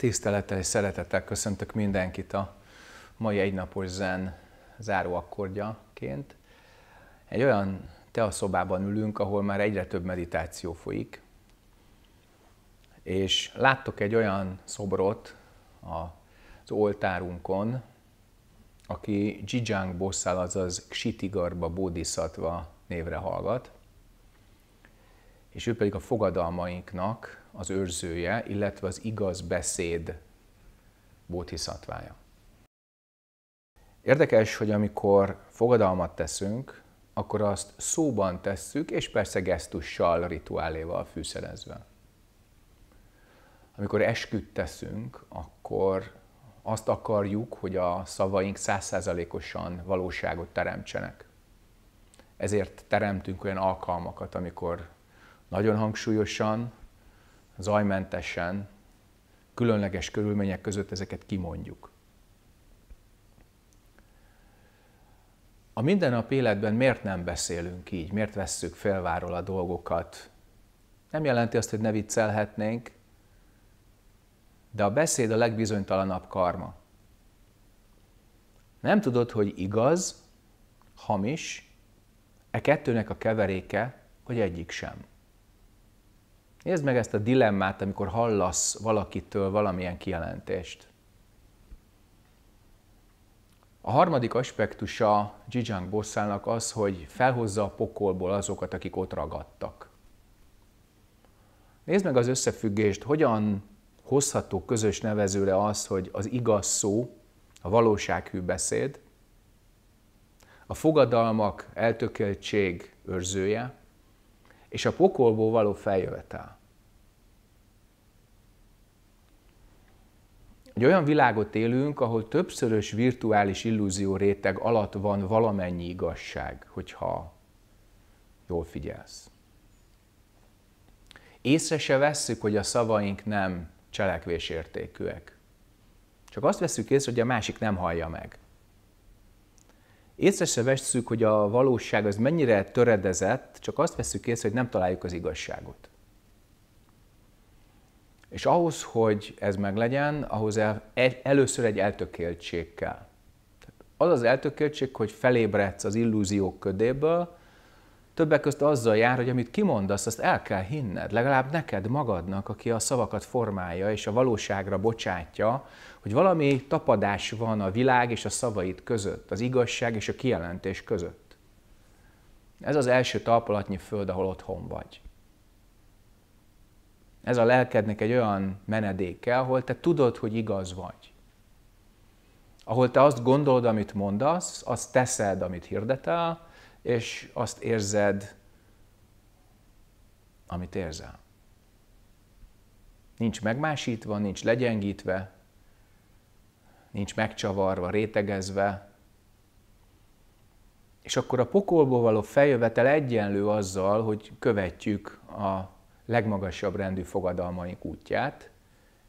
Tisztelettel és szeretettel köszöntök mindenkit a mai egynapos zen záróakkordjaként. Egy olyan teaszobában ülünk, ahol már egyre több meditáció folyik, és láttok egy olyan szobrot az oltárunkon, aki Jijang Bosszal, azaz Ksitigarba Bodhisattva névre hallgat, és ő pedig a fogadalmainknak az őrzője, illetve az igaz beszéd bótiszatvája. Érdekes, hogy amikor fogadalmat teszünk, akkor azt szóban tesszük, és persze gesztussal, rituáléval fűszerezve. Amikor esküt teszünk, akkor azt akarjuk, hogy a szavaink százszázalékosan valóságot teremtsenek. Ezért teremtünk olyan alkalmakat, amikor nagyon hangsúlyosan, zajmentesen, különleges körülmények között ezeket kimondjuk. A nap életben miért nem beszélünk így, miért vesszük félváról a dolgokat? Nem jelenti azt, hogy ne viccelhetnénk, de a beszéd a legbizonytalanabb karma. Nem tudod, hogy igaz, hamis, e kettőnek a keveréke, hogy egyik sem. Nézd meg ezt a dilemmát, amikor hallasz valakitől valamilyen kijelentést. A harmadik aspektusa Zsizsang bosszának az, hogy felhozza a pokolból azokat, akik ott ragadtak. Nézd meg az összefüggést, hogyan hozható közös nevezőre az, hogy az igaz szó, a valósághű beszéd, a fogadalmak eltökéltség őrzője, és a pokolból való feljövetel. Egy olyan világot élünk, ahol többszörös virtuális illúzió réteg alatt van valamennyi igazság, hogyha jól figyelsz. Észre se vesszük, hogy a szavaink nem cselekvésértékűek. Csak azt veszük észre, hogy a másik nem hallja meg észre se vesszük, hogy a valóság az mennyire töredezett, csak azt veszük észre, hogy nem találjuk az igazságot. És ahhoz, hogy ez meglegyen, ahhoz el, először egy eltökéltség kell. Az az eltökéltség, hogy felébredsz az illúziók ködéből, többek között azzal jár, hogy amit kimondasz, azt el kell hinned, legalább neked magadnak, aki a szavakat formálja és a valóságra bocsátja, hogy valami tapadás van a világ és a szavaid között, az igazság és a kijelentés között. Ez az első talpalatnyi föld, ahol otthon vagy. Ez a lelkednek egy olyan menedéke, ahol te tudod, hogy igaz vagy. Ahol te azt gondolod, amit mondasz, azt teszed, amit hirdetel, és azt érzed, amit érzel. Nincs megmásítva, nincs legyengítve, nincs megcsavarva, rétegezve, és akkor a pokolból való feljövetel egyenlő azzal, hogy követjük a legmagasabb rendű fogadalmaink útját,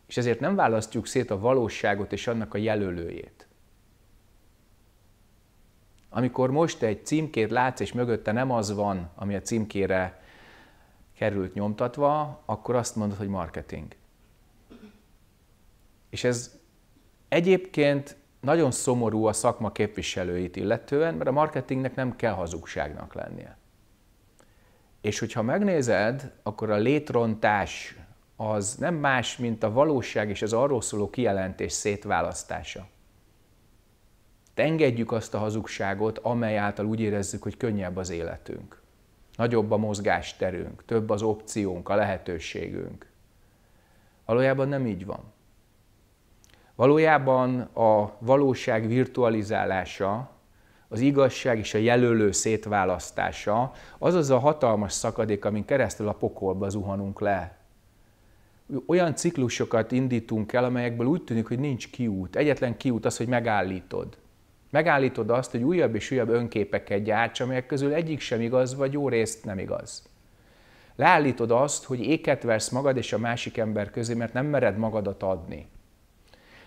és ezért nem választjuk szét a valóságot és annak a jelölőjét. Amikor most egy címkét látsz, és mögötte nem az van, ami a címkére került nyomtatva, akkor azt mondod, hogy marketing. És ez egyébként nagyon szomorú a szakma képviselőit illetően, mert a marketingnek nem kell hazugságnak lennie. És hogyha megnézed, akkor a létrontás az nem más, mint a valóság és az arról szóló kijelentés szétválasztása. Engedjük azt a hazugságot, amely által úgy érezzük, hogy könnyebb az életünk. Nagyobb a mozgásterünk, több az opciónk, a lehetőségünk. Valójában nem így van. Valójában a valóság virtualizálása, az igazság és a jelölő szétválasztása az az a hatalmas szakadék, amin keresztül a pokolba zuhanunk le. Olyan ciklusokat indítunk el, amelyekből úgy tűnik, hogy nincs kiút. Egyetlen kiút az, hogy megállítod. Megállítod azt, hogy újabb és újabb önképeket gyárts, amelyek közül egyik sem igaz, vagy jó részt nem igaz. Leállítod azt, hogy éket versz magad és a másik ember közé, mert nem mered magadat adni.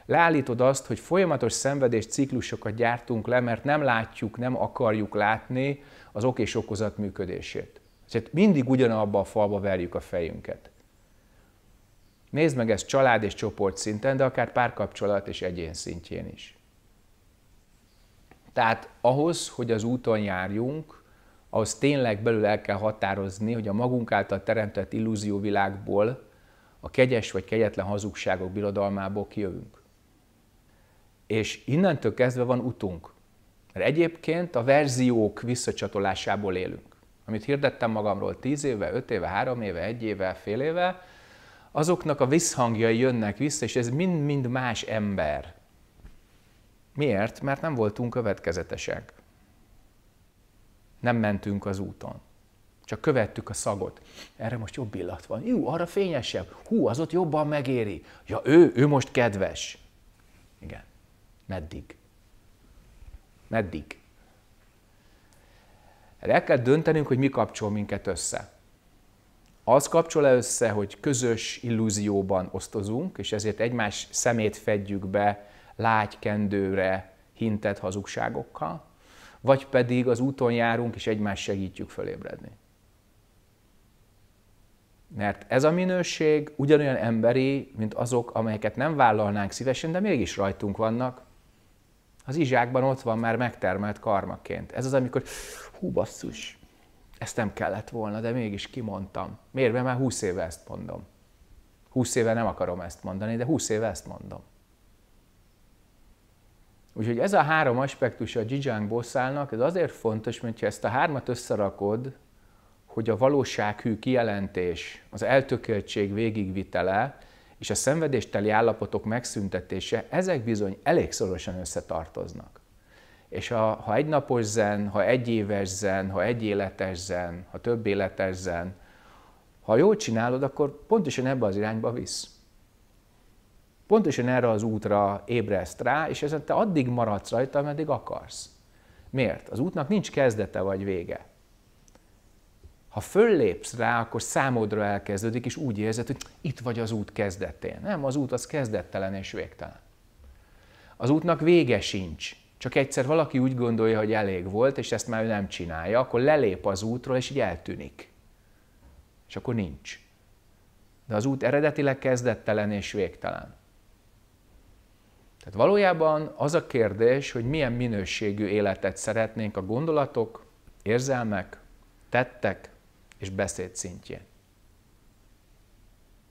Leállítod azt, hogy folyamatos szenvedés ciklusokat gyártunk le, mert nem látjuk, nem akarjuk látni az ok és okozat működését. Tehát mindig ugyanabba a falba verjük a fejünket. Nézd meg ezt család és csoport szinten, de akár párkapcsolat és egyén szintjén is. Tehát ahhoz, hogy az úton járjunk, ahhoz tényleg belül el kell határozni, hogy a magunk által teremtett illúzióvilágból, a kegyes vagy kegyetlen hazugságok birodalmából kijövünk. És innentől kezdve van utunk. Mert egyébként a verziók visszacsatolásából élünk. Amit hirdettem magamról 10 éve, 5 éve, 3 éve, 1 éve, fél éve, azoknak a visszhangjai jönnek vissza, és ez mind-mind más ember Miért? Mert nem voltunk következetesek. Nem mentünk az úton. Csak követtük a szagot. Erre most jobb illat van. Jó, arra fényesebb. Hú, az ott jobban megéri. Ja, ő, ő most kedves. Igen. Meddig? Meddig? El kell döntenünk, hogy mi kapcsol minket össze. Az kapcsol-e össze, hogy közös illúzióban osztozunk, és ezért egymás szemét fedjük be lágy kendőre hintett hazugságokkal, vagy pedig az úton járunk és egymás segítjük fölébredni. Mert ez a minőség ugyanolyan emberi, mint azok, amelyeket nem vállalnánk szívesen, de mégis rajtunk vannak. Az izsákban ott van már megtermelt karmaként. Ez az, amikor hú basszus, ezt nem kellett volna, de mégis kimondtam. Miért? Mert már 20 éve ezt mondom. 20 éve nem akarom ezt mondani, de 20 éve ezt mondom. Úgyhogy ez a három aspektus a Zsizsáng bosszálnak, ez azért fontos, mert ha ezt a hármat összerakod, hogy a valósághű kijelentés, az eltökéltség végigvitele és a szenvedésteli állapotok megszüntetése, ezek bizony elég szorosan összetartoznak. És ha, ha egy napos zen, ha egy éves zen, ha egy életes zen, ha több életes zen, ha jól csinálod, akkor pontosan ebbe az irányba visz. Pontosan erre az útra ébreszt rá, és ezen te addig maradsz rajta, ameddig akarsz. Miért? Az útnak nincs kezdete vagy vége. Ha föllépsz rá, akkor számodra elkezdődik, és úgy érzed, hogy itt vagy az út kezdetén. Nem, az út az kezdettelen és végtelen. Az útnak vége sincs. Csak egyszer valaki úgy gondolja, hogy elég volt, és ezt már ő nem csinálja, akkor lelép az útról, és így eltűnik. És akkor nincs. De az út eredetileg kezdettelen és végtelen. Tehát valójában az a kérdés, hogy milyen minőségű életet szeretnénk a gondolatok, érzelmek, tettek és beszéd szintjén.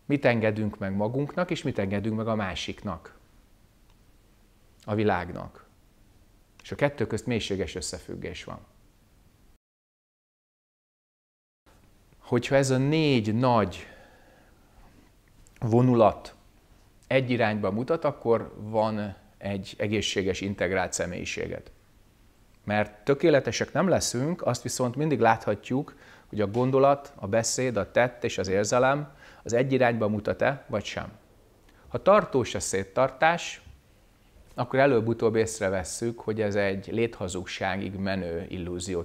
Mit engedünk meg magunknak, és mit engedünk meg a másiknak, a világnak. És a kettő közt mélységes összefüggés van. Hogyha ez a négy nagy vonulat egy irányba mutat, akkor van egy egészséges, integrált személyiséget. Mert tökéletesek nem leszünk, azt viszont mindig láthatjuk, hogy a gondolat, a beszéd, a tett és az érzelem az egy irányba mutat-e, vagy sem. Ha tartós a széttartás, akkor előbb-utóbb észrevesszük, hogy ez egy léthazugságig menő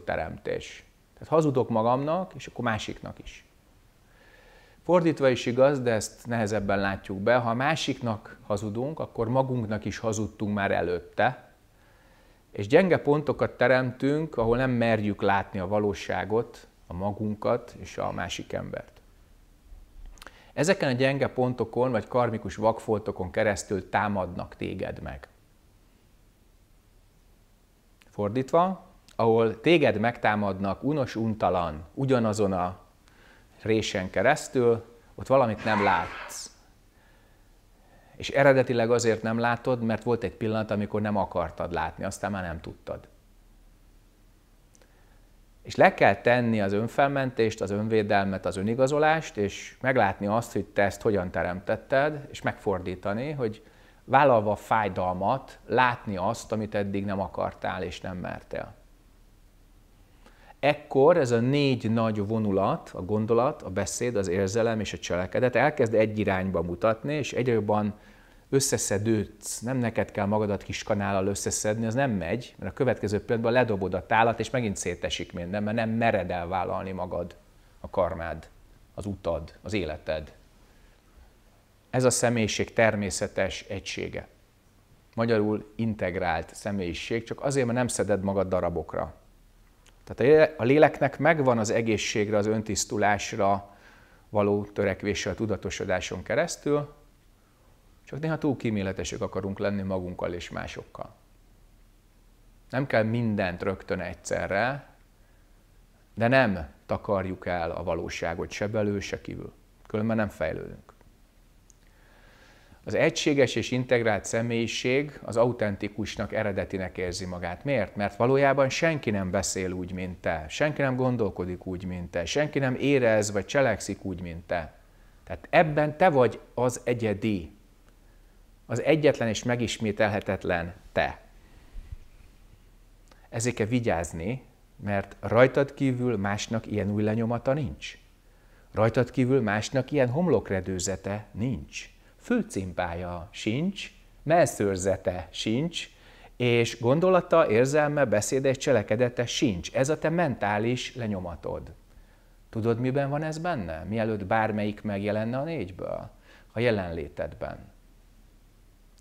teremtés. Tehát hazudok magamnak, és akkor másiknak is. Fordítva is igaz, de ezt nehezebben látjuk be. Ha másiknak hazudunk, akkor magunknak is hazudtunk már előtte, és gyenge pontokat teremtünk, ahol nem merjük látni a valóságot, a magunkat és a másik embert. Ezeken a gyenge pontokon vagy karmikus vakfoltokon keresztül támadnak téged meg. Fordítva, ahol téged megtámadnak unos, untalan, ugyanazon a résen keresztül, ott valamit nem látsz. És eredetileg azért nem látod, mert volt egy pillanat, amikor nem akartad látni, aztán már nem tudtad. És le kell tenni az önfelmentést, az önvédelmet, az önigazolást, és meglátni azt, hogy te ezt hogyan teremtetted, és megfordítani, hogy vállalva a fájdalmat, látni azt, amit eddig nem akartál és nem mertél. Ekkor ez a négy nagy vonulat, a gondolat, a beszéd, az érzelem és a cselekedet elkezd egy irányba mutatni, és egyre jobban összeszedődsz, nem neked kell magadat kis kanállal összeszedni, az nem megy, mert a következő pillanatban ledobod a tálat, és megint szétesik minden, mert nem mered elvállalni magad, a karmád, az utad, az életed. Ez a személyiség természetes egysége. Magyarul integrált személyiség, csak azért, mert nem szeded magad darabokra. Tehát a léleknek megvan az egészségre, az öntisztulásra való törekvéssel, tudatosodáson keresztül, csak néha túl kíméletesek akarunk lenni magunkkal és másokkal. Nem kell mindent rögtön egyszerre, de nem takarjuk el a valóságot se belül, se kívül. Különben nem fejlődünk. Az egységes és integrált személyiség az autentikusnak, eredetinek érzi magát. Miért? Mert valójában senki nem beszél úgy, mint te, senki nem gondolkodik úgy, mint te, senki nem érez vagy cselekszik úgy, mint te. Tehát ebben te vagy az egyedi, az egyetlen és megismételhetetlen te. Ezért kell vigyázni, mert rajtad kívül másnak ilyen új lenyomata nincs. Rajtad kívül másnak ilyen homlokredőzete nincs főcimpája sincs, melszőrzete sincs, és gondolata, érzelme, beszéde és cselekedete sincs. Ez a te mentális lenyomatod. Tudod, miben van ez benne? Mielőtt bármelyik megjelenne a négyből? A jelenlétedben.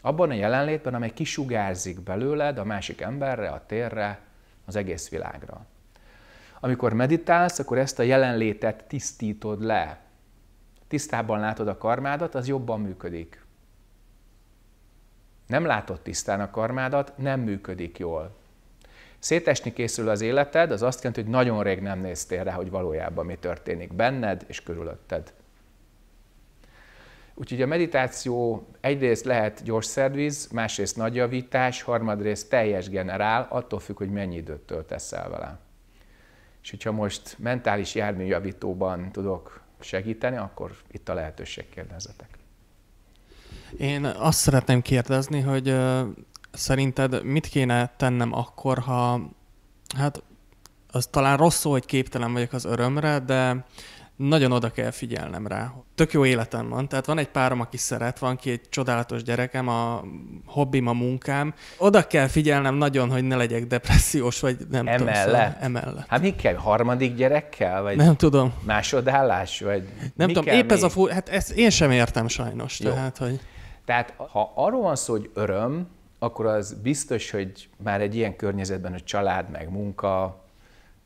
Abban a jelenlétben, amely kisugárzik belőled a másik emberre, a térre, az egész világra. Amikor meditálsz, akkor ezt a jelenlétet tisztítod le, tisztában látod a karmádat, az jobban működik. Nem látod tisztán a karmádat, nem működik jól. Szétesni készül az életed, az azt jelenti, hogy nagyon rég nem néztél rá, hogy valójában mi történik benned és körülötted. Úgyhogy a meditáció egyrészt lehet gyors szerviz, másrészt nagy javítás, harmadrészt teljes generál, attól függ, hogy mennyi időt töltesz el vele. És hogyha most mentális járműjavítóban tudok segíteni, akkor itt a lehetőség kérdezzetek. Én azt szeretném kérdezni, hogy szerinted mit kéne tennem akkor, ha hát az talán rossz szó, hogy képtelen vagyok az örömre, de nagyon oda kell figyelnem rá. Tök jó életem van, tehát van egy párom, aki szeret, van két csodálatos gyerekem, a hobbim a munkám. Oda kell figyelnem nagyon, hogy ne legyek depressziós, vagy nem emellett. tudom. Szóval, emellett. Hát mi kell? Harmadik gyerekkel? Vagy nem tudom. Másodállás? Vagy nem tudom, épp még? ez a fú... Hát ezt én sem értem sajnos. Jó. Tehát, hogy... tehát ha arról van szó, hogy öröm, akkor az biztos, hogy már egy ilyen környezetben, hogy család, meg munka,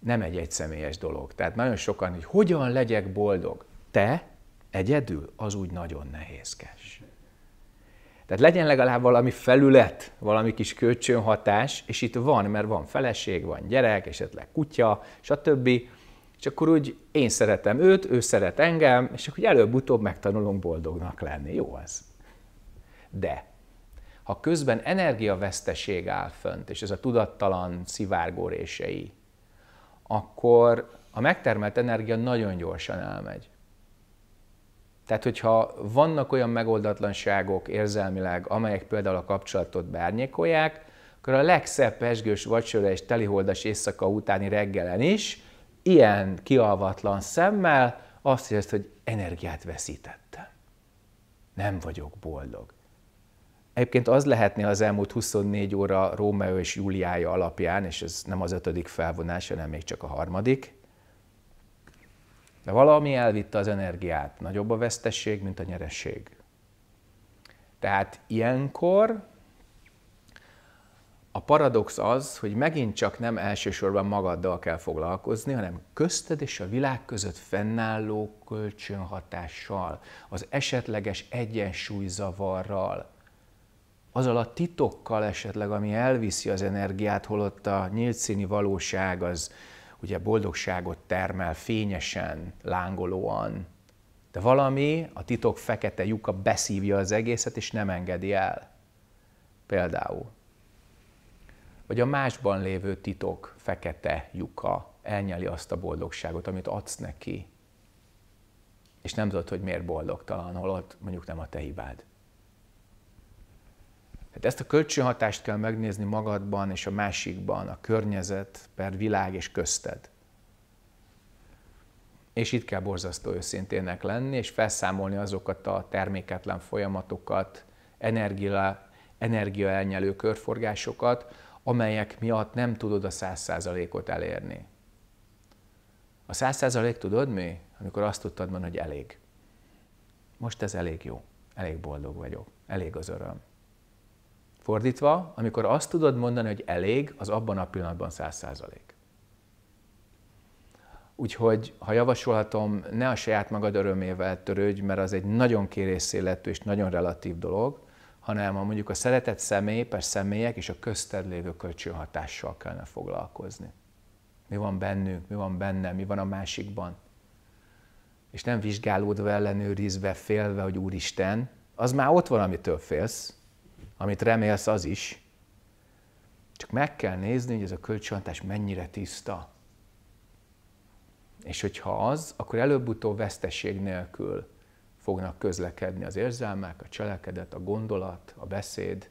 nem egy egyszemélyes dolog. Tehát nagyon sokan, hogy hogyan legyek boldog? Te egyedül, az úgy nagyon nehézkes. Tehát legyen legalább valami felület, valami kis kölcsönhatás, és itt van, mert van feleség, van gyerek, esetleg kutya, stb. És akkor úgy én szeretem őt, ő szeret engem, és akkor előbb-utóbb megtanulunk boldognak lenni. Jó az. De ha közben energiaveszteség áll fönt, és ez a tudattalan szivárgó rései akkor a megtermelt energia nagyon gyorsan elmegy. Tehát, hogyha vannak olyan megoldatlanságok érzelmileg, amelyek például a kapcsolatot beárnyékolják, akkor a legszebb pesgős vacsora és teliholdas éjszaka utáni reggelen is ilyen kialvatlan szemmel azt jelenti, hogy energiát veszítettem. Nem vagyok boldog. Egyébként az lehetne az elmúlt 24 óra Rómeó és Júliája alapján, és ez nem az ötödik felvonás, hanem még csak a harmadik, de valami elvitte az energiát. Nagyobb a vesztesség, mint a nyeresség. Tehát ilyenkor a paradox az, hogy megint csak nem elsősorban magaddal kell foglalkozni, hanem közted és a világ között fennálló kölcsönhatással, az esetleges egyensúlyzavarral, az a titokkal esetleg, ami elviszi az energiát, holott a nyílt színi valóság az ugye boldogságot termel fényesen, lángolóan, de valami, a titok fekete lyuka beszívja az egészet, és nem engedi el. Például. Vagy a másban lévő titok fekete lyuka elnyeli azt a boldogságot, amit adsz neki. És nem tudod, hogy miért boldogtalan, holott mondjuk nem a te hibád. Tehát ezt a kölcsönhatást kell megnézni magadban és a másikban, a környezet per világ és közted. És itt kell borzasztó őszintének lenni, és felszámolni azokat a terméketlen folyamatokat, energia, energiaelnyelő körforgásokat, amelyek miatt nem tudod a száz százalékot elérni. A száz százalék tudod mi? Amikor azt tudtad mondani, hogy elég. Most ez elég jó, elég boldog vagyok, elég az öröm. Fordítva, amikor azt tudod mondani, hogy elég, az abban a pillanatban száz százalék. Úgyhogy, ha javasolhatom, ne a saját magad örömével törődj, mert az egy nagyon kérészéletű és nagyon relatív dolog, hanem a mondjuk a szeretett személy per személyek és a közted lévő kölcsönhatással kellene foglalkozni. Mi van bennünk, mi van benne, mi van a másikban. És nem vizsgálódva, ellenőrizve, félve, hogy Úristen, az már ott van, amitől félsz, amit remélsz, az is. Csak meg kell nézni, hogy ez a kölcsönhatás mennyire tiszta. És hogyha az, akkor előbb-utóbb veszteség nélkül fognak közlekedni az érzelmek, a cselekedet, a gondolat, a beszéd,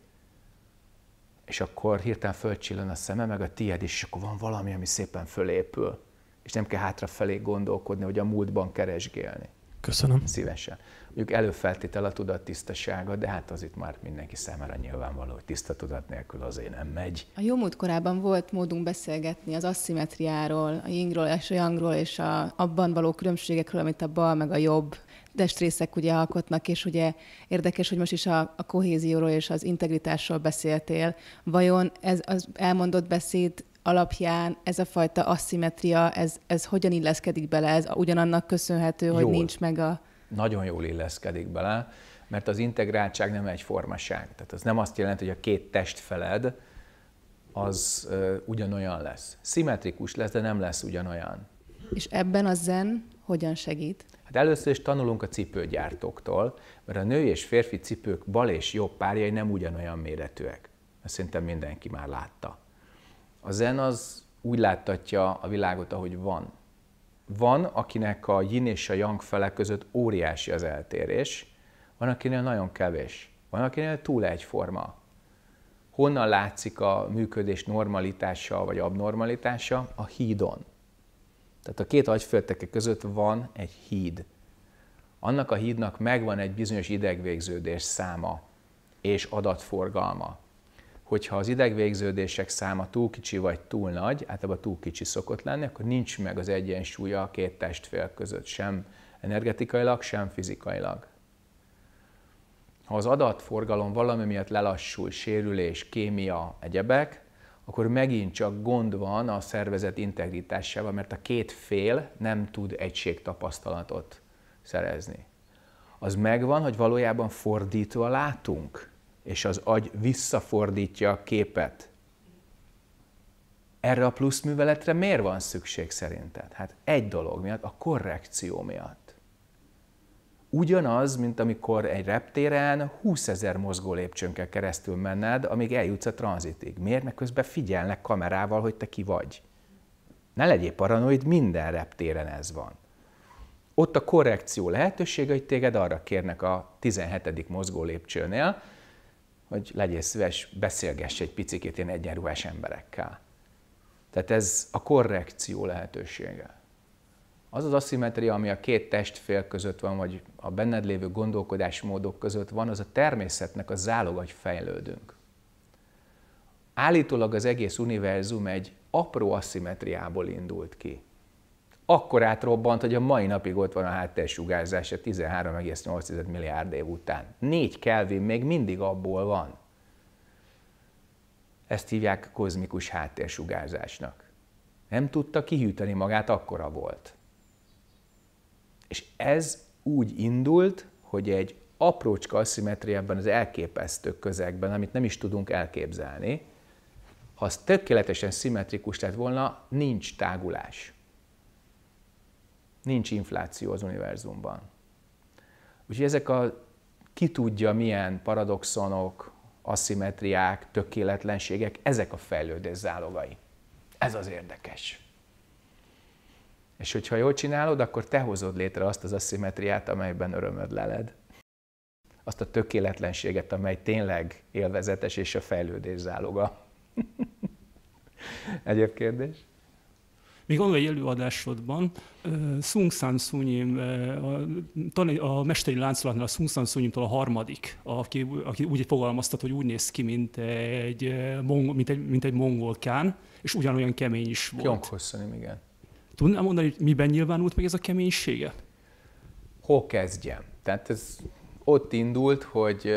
és akkor hirtelen fölcsillan a szeme, meg a tied is, és akkor van valami, ami szépen fölépül, és nem kell hátrafelé gondolkodni, hogy a múltban keresgélni. Köszönöm. Szívesen. Mondjuk előfeltétel a tudat tisztasága, de hát az itt már mindenki számára nyilvánvaló, hogy tiszta tudat nélkül azért nem megy. A jó múlt korában volt módunk beszélgetni az asszimetriáról, a ingról és a yangról, és a abban való különbségekről, amit a bal meg a jobb testrészek ugye alkotnak, és ugye érdekes, hogy most is a, a kohézióról és az integritásról beszéltél. Vajon ez az elmondott beszéd alapján ez a fajta asszimetria, ez, ez hogyan illeszkedik bele? Ez ugyanannak köszönhető, hogy Jól. nincs meg a nagyon jól illeszkedik bele, mert az integráltság nem egyformaság. Tehát az nem azt jelenti, hogy a két testfeled az uh, ugyanolyan lesz. Szimmetrikus lesz, de nem lesz ugyanolyan. És ebben a zen hogyan segít? Hát először is tanulunk a cipőgyártóktól, mert a női és férfi cipők bal és jobb párjai nem ugyanolyan méretűek. Ezt szerintem mindenki már látta. A zen az úgy láttatja a világot, ahogy van. Van, akinek a yin és a yang fele között óriási az eltérés, van, akinél nagyon kevés, van, akinél túl egyforma. Honnan látszik a működés normalitása vagy abnormalitása? A hídon. Tehát a két agyfélteke között van egy híd. Annak a hídnak megvan egy bizonyos idegvégződés száma és adatforgalma hogyha az idegvégződések száma túl kicsi vagy túl nagy, általában túl kicsi szokott lenni, akkor nincs meg az egyensúlya a két testfél között, sem energetikailag, sem fizikailag. Ha az adatforgalom valami miatt lelassul, sérülés, kémia, egyebek, akkor megint csak gond van a szervezet integritásával, mert a két fél nem tud egységtapasztalatot szerezni. Az megvan, hogy valójában fordítva látunk és az agy visszafordítja a képet. Erre a plusz műveletre miért van szükség szerinted? Hát egy dolog miatt, a korrekció miatt. Ugyanaz, mint amikor egy reptéren 20 ezer mozgó lépcsőnkkel keresztül menned, amíg eljutsz a tranzitig. Miért? Mert közben figyelnek kamerával, hogy te ki vagy. Ne legyél paranoid, minden reptéren ez van. Ott a korrekció lehetősége, hogy téged arra kérnek a 17. mozgó lépcsőnél, hogy legyél szíves, beszélgess egy picit ilyen egyenruhás emberekkel. Tehát ez a korrekció lehetősége. Az az aszimetria, ami a két testfél között van, vagy a benned lévő gondolkodásmódok között van, az a természetnek a záloga, hogy fejlődünk. Állítólag az egész univerzum egy apró aszimetriából indult ki akkor átrobbant, hogy a mai napig ott van a háttérsugárzása 13,8 milliárd év után. 4 Kelvin még mindig abból van. Ezt hívják kozmikus háttérsugárzásnak. Nem tudta kihűteni magát, akkora volt. És ez úgy indult, hogy egy aprócska aszimetria ebben az elképesztő közegben, amit nem is tudunk elképzelni, ha az tökéletesen szimmetrikus lett volna, nincs tágulás nincs infláció az univerzumban. Úgyhogy ezek a ki tudja milyen paradoxonok, aszimetriák, tökéletlenségek, ezek a fejlődés zálogai. Ez az érdekes. És hogyha jól csinálod, akkor te hozod létre azt az aszimetriát, amelyben örömöd leled. Azt a tökéletlenséget, amely tényleg élvezetes és a fejlődés záloga. Egyéb kérdés? Még annak egy előadásodban Sung San Sunyim, a, a mesteri láncolatnál a Sung San Sunyimtól a harmadik, aki, aki úgy fogalmaztat, hogy úgy néz ki, mint egy, mint egy, mint egy mongolkán, és ugyanolyan kemény is volt. Pjonghoszanim, igen. Tudnám mondani, hogy miben nyilvánult meg ez a keménysége? Hol kezdjem? Tehát ez ott indult, hogy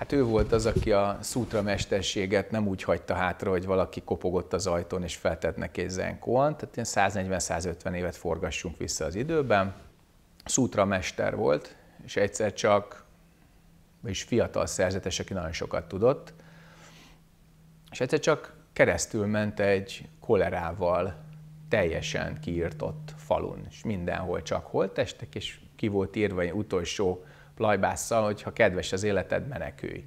Hát ő volt az, aki a szútra mesterséget nem úgy hagyta hátra, hogy valaki kopogott az ajtón és feltett neki egy zenkóan, tehát ilyen 140-150 évet forgassunk vissza az időben. Szútra mester volt, és egyszer csak, vagyis fiatal szerzetes, aki nagyon sokat tudott, és egyszer csak keresztül ment egy kolerával teljesen kiirtott falun, és mindenhol csak holttestek, és ki volt írva egy utolsó lajbásza, hogy ha kedves az életed, menekülj.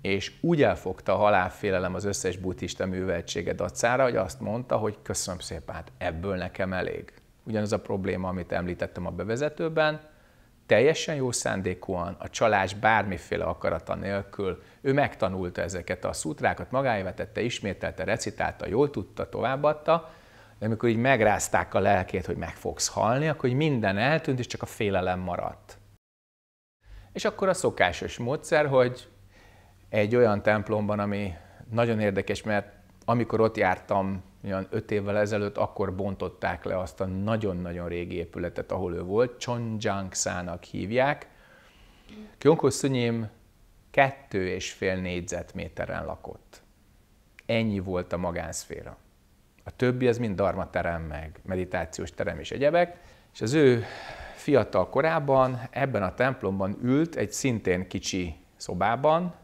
És úgy elfogta a halálfélelem az összes buddhista műveltséged dacára, hogy azt mondta, hogy köszönöm szépen, hát ebből nekem elég. Ugyanaz a probléma, amit említettem a bevezetőben, teljesen jó szándékúan, a csalás bármiféle akarata nélkül, ő megtanulta ezeket a szutrákat, magáévet tette, ismételte, recitálta, jól tudta, továbbadta, de amikor így megrázták a lelkét, hogy meg fogsz halni, akkor minden eltűnt, és csak a félelem maradt. És akkor a szokásos módszer, hogy egy olyan templomban, ami nagyon érdekes, mert amikor ott jártam, olyan öt évvel ezelőtt, akkor bontották le azt a nagyon-nagyon régi épületet, ahol ő volt, Chonjang-szának hívják. Kyonkos Szünyém kettő és fél négyzetméteren lakott. Ennyi volt a magánszféra. A többi az mind darmaterem, meg meditációs terem és egyebek, és az ő fiatal korában ebben a templomban ült egy szintén kicsi szobában,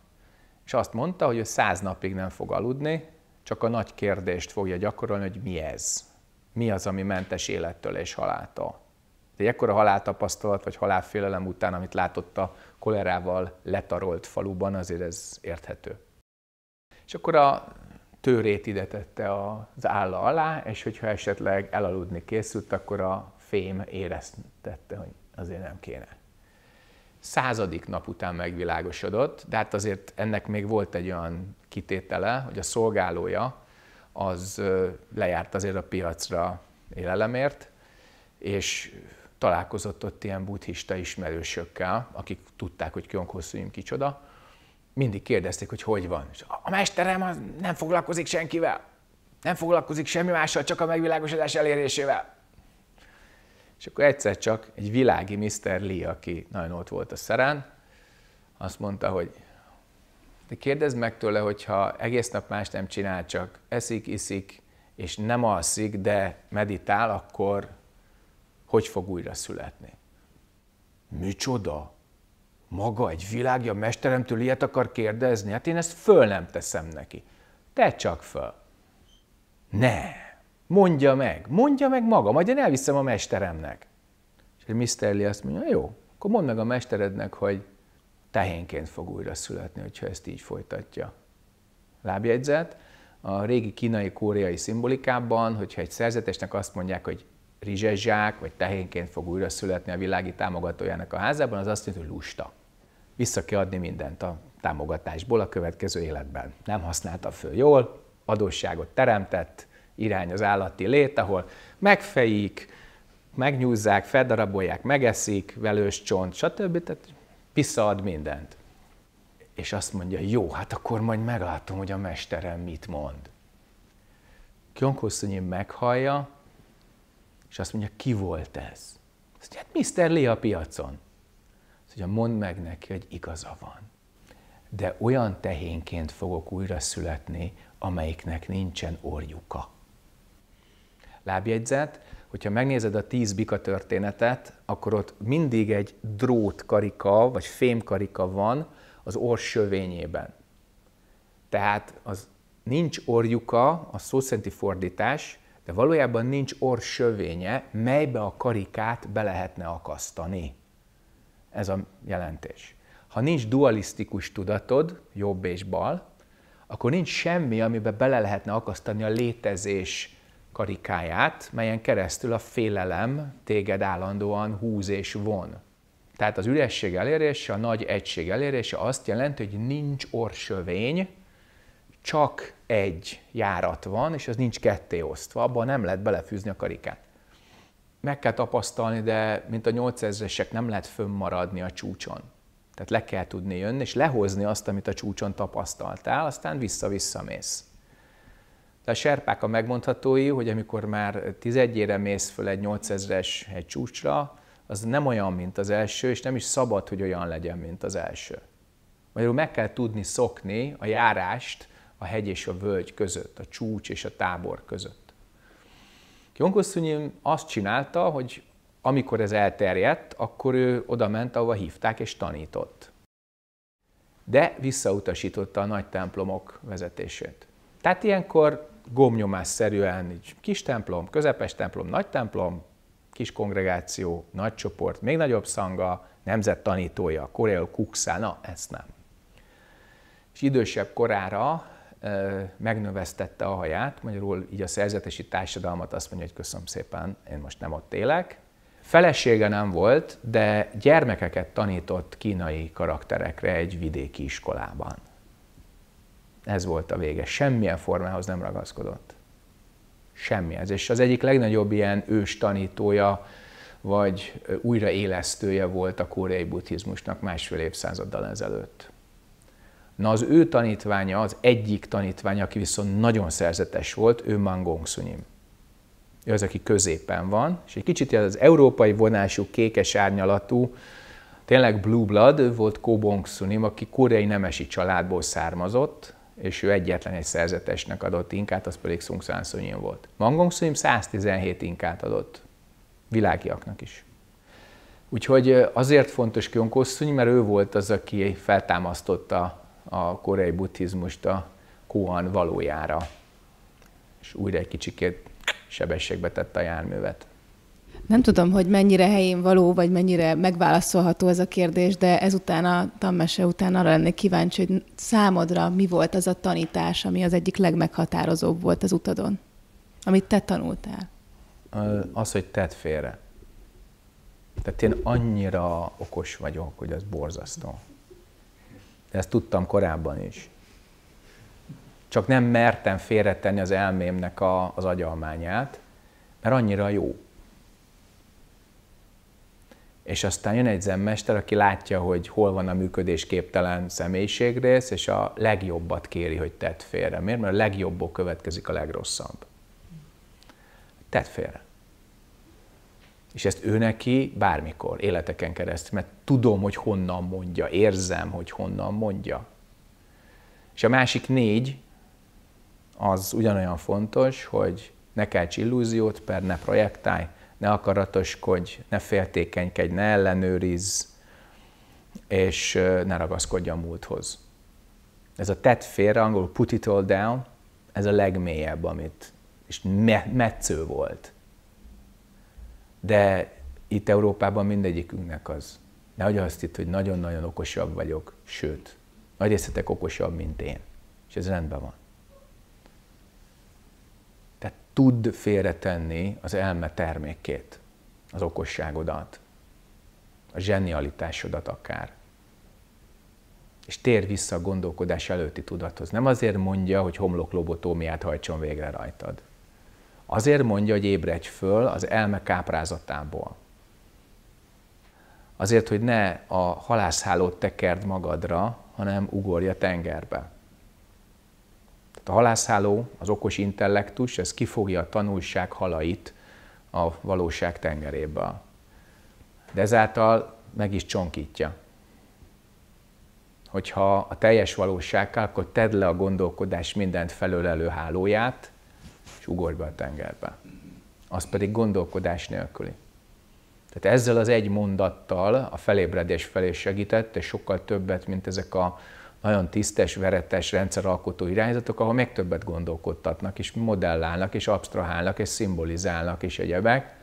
és azt mondta, hogy ő száz napig nem fog aludni, csak a nagy kérdést fogja gyakorolni, hogy mi ez? Mi az, ami mentes élettől és haláltól? De egy ekkora haláltapasztalat vagy halálfélelem után, amit látott a kolerával letarolt faluban, azért ez érthető. És akkor a tőrét ide tette az álla alá, és hogyha esetleg elaludni készült, akkor a fém éreztette, hogy azért nem kéne. Századik nap után megvilágosodott, de hát azért ennek még volt egy olyan kitétele, hogy a szolgálója az lejárt azért a piacra élelemért, és találkozott ott ilyen buddhista ismerősökkel, akik tudták, hogy Kyonkho kicsoda, mindig kérdezték, hogy hogy van. És a mesterem az nem foglalkozik senkivel, nem foglalkozik semmi mással, csak a megvilágosodás elérésével. És akkor egyszer csak egy világi Mr. Lee, aki nagyon ott volt a szerán, azt mondta, hogy de kérdezd meg tőle, hogyha egész nap más nem csinál, csak eszik, iszik, és nem alszik, de meditál, akkor hogy fog újra születni? Micsoda? Maga egy világja mesteremtől ilyet akar kérdezni? Hát én ezt föl nem teszem neki. Te csak föl. Nem. Mondja meg, mondja meg maga, majd én elviszem a mesteremnek. És egy Mr. Lee azt mondja, jó, akkor mondd meg a mesterednek, hogy tehénként fog újra születni, hogyha ezt így folytatja. Lábjegyzet. A régi kínai-koreai szimbolikában, hogyha egy szerzetesnek azt mondják, hogy rizsezsák, vagy tehénként fog újra születni a világi támogatójának a házában, az azt jelenti, hogy lusta. Vissza kell adni mindent a támogatásból a következő életben. Nem használta föl jól, adósságot teremtett, irány az állati lét, ahol megfejik, megnyúzzák, feldarabolják, megeszik, velős csont, stb. Tehát visszaad mindent. És azt mondja, jó, hát akkor majd meglátom, hogy a mesterem mit mond. Kionkosszonyi meghallja, és azt mondja, ki volt ez? Azt mondja, hát Mr. Lee a piacon. Azt mondja, mondd meg neki, hogy igaza van. De olyan tehénként fogok újra születni, amelyiknek nincsen orjuka lábjegyzet, hogyha megnézed a tíz bika történetet, akkor ott mindig egy drót karika vagy fémkarika van az orr sövényében. Tehát az nincs orjuka, a szó szerinti fordítás, de valójában nincs orr sövénye, melybe a karikát be lehetne akasztani. Ez a jelentés. Ha nincs dualisztikus tudatod, jobb és bal, akkor nincs semmi, amiben bele lehetne akasztani a létezés karikáját, melyen keresztül a félelem téged állandóan húz és von. Tehát az üresség elérése, a nagy egység elérése azt jelenti, hogy nincs orsövény, csak egy járat van, és az nincs ketté osztva, abban nem lehet belefűzni a karikát. Meg kell tapasztalni, de mint a 8000-esek nem lehet fönnmaradni a csúcson. Tehát le kell tudni jönni, és lehozni azt, amit a csúcson tapasztaltál, aztán vissza-visszamész. De a serpák a megmondhatói, hogy amikor már tizedjére mész föl egy 8000-es egy csúcsra, az nem olyan, mint az első, és nem is szabad, hogy olyan legyen, mint az első. Magyarul meg kell tudni szokni a járást a hegy és a völgy között, a csúcs és a tábor között. Jonkoszunyi azt csinálta, hogy amikor ez elterjedt, akkor ő oda ment, ahova hívták, és tanított. De visszautasította a nagy templomok vezetését. Tehát ilyenkor gomnyomásszerűen így kis templom, közepes templom, nagy templom, kis kongregáció, nagy csoport, még nagyobb szanga, nemzet tanítója, Koreol Kukszá, na ezt nem. És idősebb korára ö, megnövesztette a haját, magyarul így a szerzetesi társadalmat azt mondja, hogy köszönöm szépen, én most nem ott élek. Felesége nem volt, de gyermekeket tanított kínai karakterekre egy vidéki iskolában. Ez volt a vége. Semmilyen formához nem ragaszkodott. Semmihez. És az egyik legnagyobb ilyen ős tanítója, vagy újraélesztője volt a koreai buddhizmusnak másfél évszázaddal ezelőtt. Na az ő tanítványa, az egyik tanítványa, aki viszont nagyon szerzetes volt, ő Mangong Sunim. Ő az, aki középen van, és egy kicsit az európai vonású, kékes árnyalatú, tényleg blue blood, ő volt Kobong Sunim, aki koreai nemesi családból származott, és ő egyetlen egy szerzetesnek adott inkát, az pedig Sung San Sunyin volt. Mangong Sunim 117 inkát adott, világiaknak is. Úgyhogy azért fontos Kyonkó mert ő volt az, aki feltámasztotta a koreai buddhizmust a Kohan valójára, és újra egy kicsikét sebességbe tette a járművet. Nem tudom, hogy mennyire helyén való, vagy mennyire megválaszolható ez a kérdés, de ezután a tanmese után arra lennék kíváncsi, hogy számodra mi volt az a tanítás, ami az egyik legmeghatározóbb volt az utadon, amit te tanultál? Az, hogy tedd félre. Tehát én annyira okos vagyok, hogy az borzasztó. De ezt tudtam korábban is. Csak nem mertem félretenni az elmémnek a, az agyalmányát, mert annyira jó és aztán jön egy zenmester, aki látja, hogy hol van a működésképtelen személyiségrész, és a legjobbat kéri, hogy tedd félre. Miért? Mert a legjobbból következik a legrosszabb. Tedd félre. És ezt ő neki bármikor, életeken keresztül, mert tudom, hogy honnan mondja, érzem, hogy honnan mondja. És a másik négy az ugyanolyan fontos, hogy ne kelts illúziót, per ne projektálj, ne akaratoskodj, ne féltékenykedj, ne ellenőrizz, és ne ragaszkodj a múlthoz. Ez a tett félre, angolul put it all down, ez a legmélyebb, amit, és me- metsző volt. De itt Európában mindegyikünknek az. Nehogy azt itt, hogy nagyon-nagyon okosabb vagyok, sőt, nagy részletek okosabb, mint én. És ez rendben van tudd félretenni az elme termékét, az okosságodat, a zsenialitásodat akár. És tér vissza a gondolkodás előtti tudathoz. Nem azért mondja, hogy lobotómiát hajtson végre rajtad. Azért mondja, hogy ébredj föl az elme káprázatából. Azért, hogy ne a halászhálót tekerd magadra, hanem ugorja tengerbe. A halászháló, az okos intellektus, ez kifogja a tanulság halait a valóság tengeréből. De ezáltal meg is csonkítja. Hogyha a teljes valósággal, akkor tedd le a gondolkodás mindent felölelő hálóját, és ugorj be a tengerbe. Az pedig gondolkodás nélküli. Tehát ezzel az egy mondattal a felébredés felé segített, és sokkal többet, mint ezek a nagyon tisztes, veretes rendszeralkotó irányzatok, ahol még többet gondolkodtatnak, és modellálnak, és abstrahálnak, és szimbolizálnak, és egyebek.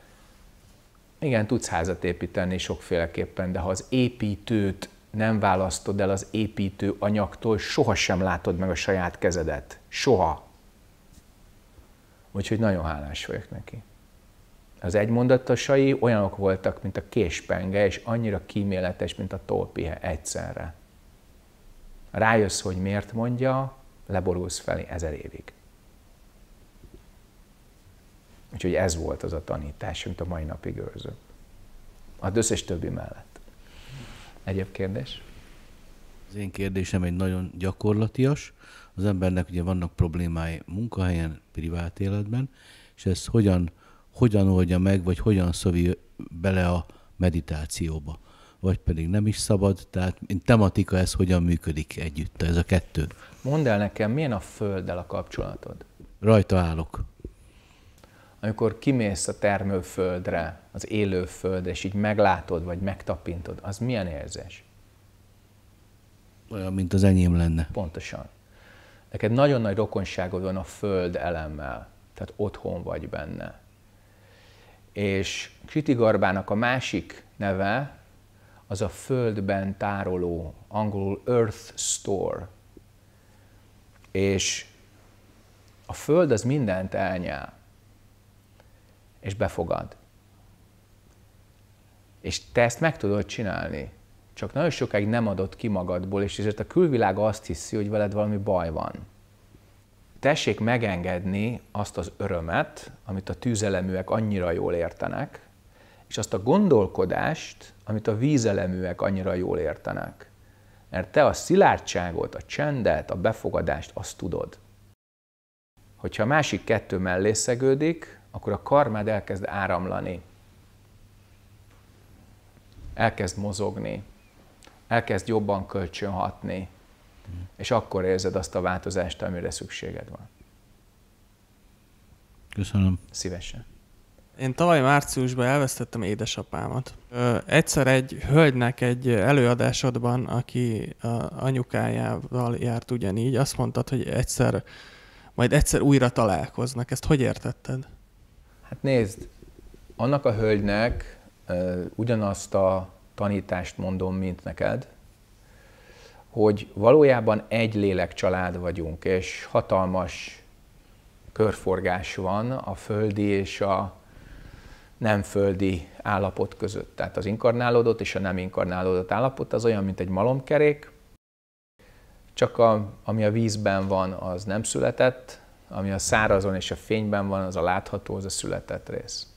Igen, tudsz házat építeni sokféleképpen, de ha az építőt nem választod el az építő anyagtól, sohasem látod meg a saját kezedet. Soha. Úgyhogy nagyon hálás vagyok neki. Az egymondatosai olyanok voltak, mint a késpenge, és annyira kíméletes, mint a tolpihe egyszerre rájössz, hogy miért mondja, leborulsz felé ezer évig. Úgyhogy ez volt az a tanítás, amit a mai napig őrzök. a összes többi mellett. Egyéb kérdés? Az én kérdésem egy nagyon gyakorlatias. Az embernek ugye vannak problémái munkahelyen, privát életben, és ezt hogyan, hogyan oldja meg, vagy hogyan szövi bele a meditációba? vagy pedig nem is szabad, tehát mint tematika ez hogyan működik együtt, ez a kettő. Mondd el nekem, milyen a földdel a kapcsolatod? Rajta állok. Amikor kimész a termőföldre, az élőföldre, és így meglátod, vagy megtapintod, az milyen érzés? Olyan, mint az enyém lenne. Pontosan. Neked nagyon nagy rokonságod van a föld elemmel, tehát otthon vagy benne. És Garbának a másik neve, az a földben tároló, angolul earth store. És a föld az mindent elnyel, és befogad. És te ezt meg tudod csinálni. Csak nagyon sokáig nem adott ki magadból, és ezért a külvilág azt hiszi, hogy veled valami baj van. Tessék megengedni azt az örömet, amit a tűzeleműek annyira jól értenek, és azt a gondolkodást, amit a vízeleműek annyira jól értenek. Mert te a szilárdságot, a csendet, a befogadást azt tudod. Hogyha a másik kettő mellé szegődik, akkor a karmád elkezd áramlani. Elkezd mozogni. Elkezd jobban kölcsönhatni. És akkor érzed azt a változást, amire szükséged van. Köszönöm. Szívesen. Én tavaly márciusban elvesztettem édesapámat. Ö, egyszer egy hölgynek egy előadásodban, aki a anyukájával járt ugyanígy, azt mondtad, hogy egyszer, majd egyszer újra találkoznak. Ezt hogy értetted? Hát nézd, annak a hölgynek ö, ugyanazt a tanítást mondom, mint neked, hogy valójában egy lélek család vagyunk, és hatalmas körforgás van a földi és a nem földi állapot között. Tehát az inkarnálódott és a nem inkarnálódott állapot az olyan, mint egy malomkerék, csak a, ami a vízben van, az nem született, ami a szárazon és a fényben van, az a látható, az a született rész.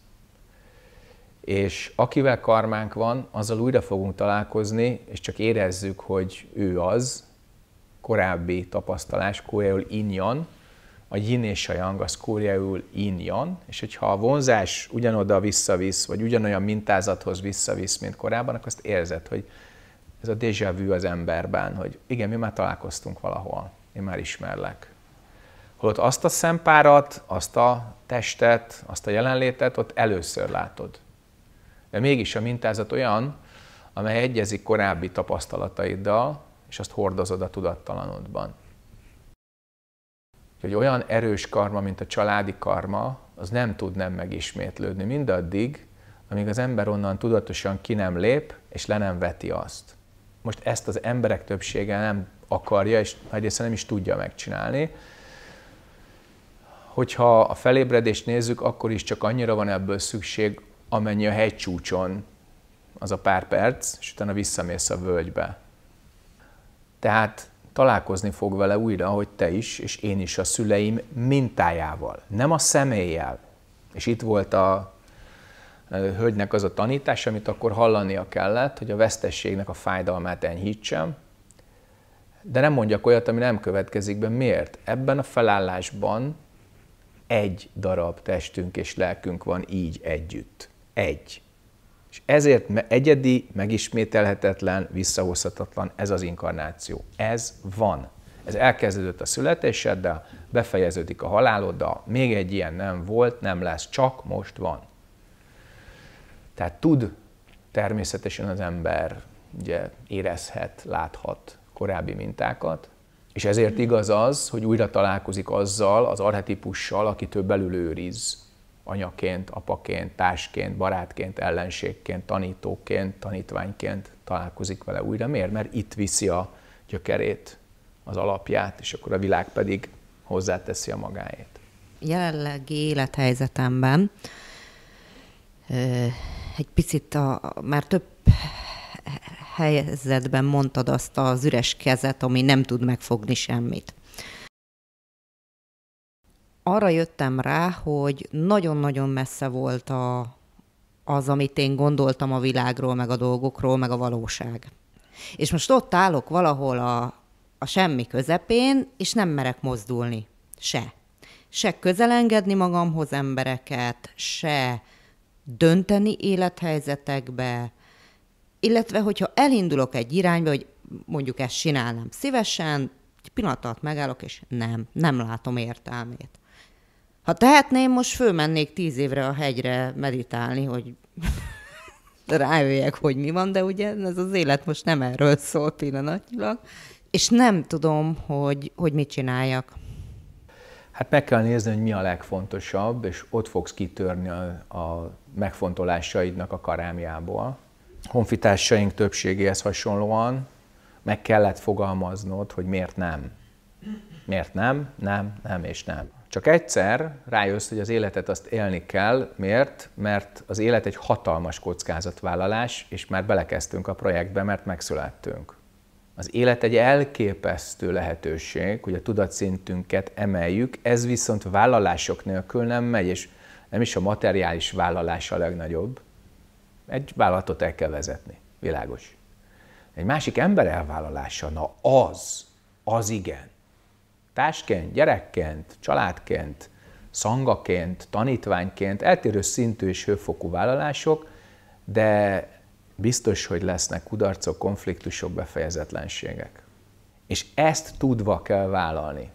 És akivel karmánk van, azzal újra fogunk találkozni, és csak érezzük, hogy ő az, korábbi tapasztalás, kójaul injan, a yin és a yang, az koreaul yin yang, és hogyha a vonzás ugyanoda visszavisz, vagy ugyanolyan mintázathoz visszavisz, mint korábban, akkor azt érzed, hogy ez a déjà vu az emberben, hogy igen, mi már találkoztunk valahol, én már ismerlek. Holott azt a szempárat, azt a testet, azt a jelenlétet ott először látod. De mégis a mintázat olyan, amely egyezik korábbi tapasztalataiddal, és azt hordozod a tudattalanodban hogy olyan erős karma, mint a családi karma, az nem tud nem megismétlődni mindaddig, amíg az ember onnan tudatosan ki nem lép, és le nem veti azt. Most ezt az emberek többsége nem akarja, és nagy nem is tudja megcsinálni. Hogyha a felébredést nézzük, akkor is csak annyira van ebből szükség, amennyi a hegycsúcson az a pár perc, és utána visszamész a völgybe. Tehát találkozni fog vele újra, hogy te is, és én is a szüleim mintájával, nem a személlyel. És itt volt a hölgynek az a tanítás, amit akkor hallania kellett, hogy a vesztességnek a fájdalmát enyhítsem, de nem mondjak olyat, ami nem következik be. Miért? Ebben a felállásban egy darab testünk és lelkünk van így együtt. Egy. És ezért egyedi, megismételhetetlen, visszahozhatatlan ez az inkarnáció. Ez van. Ez elkezdődött a születéseddel, befejeződik a haláloddal, még egy ilyen nem volt, nem lesz, csak most van. Tehát tud természetesen az ember, ugye érezhet, láthat korábbi mintákat, és ezért igaz az, hogy újra találkozik azzal az arhetipussal, aki több belül őriz anyaként, apaként, társként, barátként, ellenségként, tanítóként, tanítványként találkozik vele újra. Miért? Mert itt viszi a gyökerét, az alapját, és akkor a világ pedig hozzáteszi a magáét. Jelenlegi élethelyzetemben egy picit a, már több helyzetben mondtad azt az üres kezet, ami nem tud megfogni semmit arra jöttem rá, hogy nagyon-nagyon messze volt a, az, amit én gondoltam a világról, meg a dolgokról, meg a valóság. És most ott állok valahol a, a semmi közepén, és nem merek mozdulni. Se. Se közelengedni magamhoz embereket, se dönteni élethelyzetekbe, illetve hogyha elindulok egy irányba, hogy mondjuk ezt csinálnám szívesen, egy pillanat megállok, és nem, nem látom értelmét. Ha tehetném, most fölmennék tíz évre a hegyre meditálni, hogy rájöjjek, hogy mi van, de ugye ez az élet most nem erről szól pillanatnyilag, és nem tudom, hogy, hogy mit csináljak. Hát meg kell nézni, hogy mi a legfontosabb, és ott fogsz kitörni a, a megfontolásaidnak a karámjából. Honfitársaink többségéhez hasonlóan meg kellett fogalmaznod, hogy miért nem. Miért nem, nem, nem és nem. Csak egyszer rájössz, hogy az életet azt élni kell. Miért? Mert az élet egy hatalmas kockázatvállalás, és már belekezdtünk a projektbe, mert megszülettünk. Az élet egy elképesztő lehetőség, hogy a tudatszintünket emeljük, ez viszont vállalások nélkül nem megy, és nem is a materiális vállalás a legnagyobb. Egy vállalatot el kell vezetni, világos. Egy másik ember elvállalása, na az, az igen társként, gyerekként, családként, szangaként, tanítványként, eltérő szintű és hőfokú vállalások, de biztos, hogy lesznek kudarcok, konfliktusok, befejezetlenségek. És ezt tudva kell vállalni,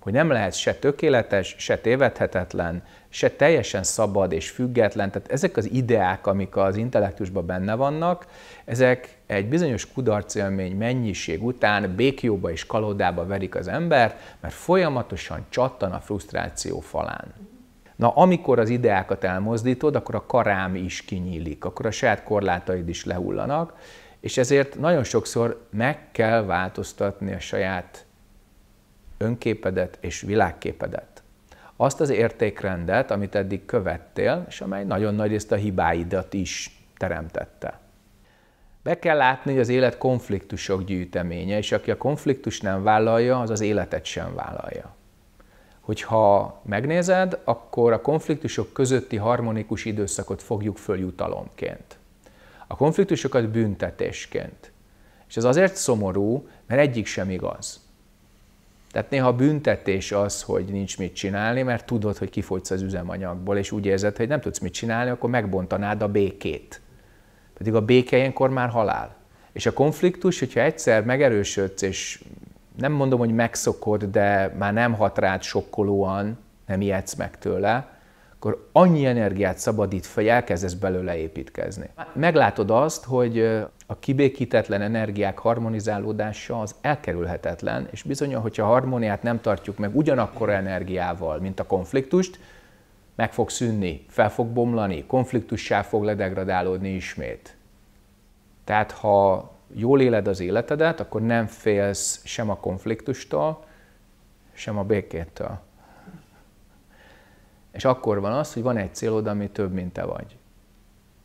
hogy nem lehet se tökéletes, se tévedhetetlen, se teljesen szabad és független. Tehát ezek az ideák, amik az intellektusban benne vannak, ezek egy bizonyos kudarcélmény mennyiség után békjóba és kalódába verik az embert, mert folyamatosan csattan a frusztráció falán. Na, amikor az ideákat elmozdítod, akkor a karám is kinyílik, akkor a saját korlátaid is lehullanak, és ezért nagyon sokszor meg kell változtatni a saját önképedet és világképedet. Azt az értékrendet, amit eddig követtél, és amely nagyon nagy részt a hibáidat is teremtette. Be kell látni, hogy az élet konfliktusok gyűjteménye, és aki a konfliktus nem vállalja, az az életet sem vállalja. Hogyha megnézed, akkor a konfliktusok közötti harmonikus időszakot fogjuk föl jutalomként. A konfliktusokat büntetésként. És ez azért szomorú, mert egyik sem igaz. Tehát néha a büntetés az, hogy nincs mit csinálni, mert tudod, hogy kifogysz az üzemanyagból, és úgy érzed, hogy nem tudsz mit csinálni, akkor megbontanád a békét. Pedig a béke ilyenkor már halál. És a konfliktus, hogyha egyszer megerősödsz, és nem mondom, hogy megszokod, de már nem hat rád sokkolóan, nem ijedsz meg tőle, akkor annyi energiát szabadít fel, hogy elkezdesz belőle építkezni. Meglátod azt, hogy a kibékítetlen energiák harmonizálódása az elkerülhetetlen, és bizony, hogyha harmóniát nem tartjuk meg ugyanakkor energiával, mint a konfliktust, meg fog szűnni, fel fog bomlani, konfliktussá fog ledegradálódni ismét. Tehát ha jól éled az életedet, akkor nem félsz sem a konfliktustól, sem a békétől. És akkor van az, hogy van egy célod, ami több, mint te vagy.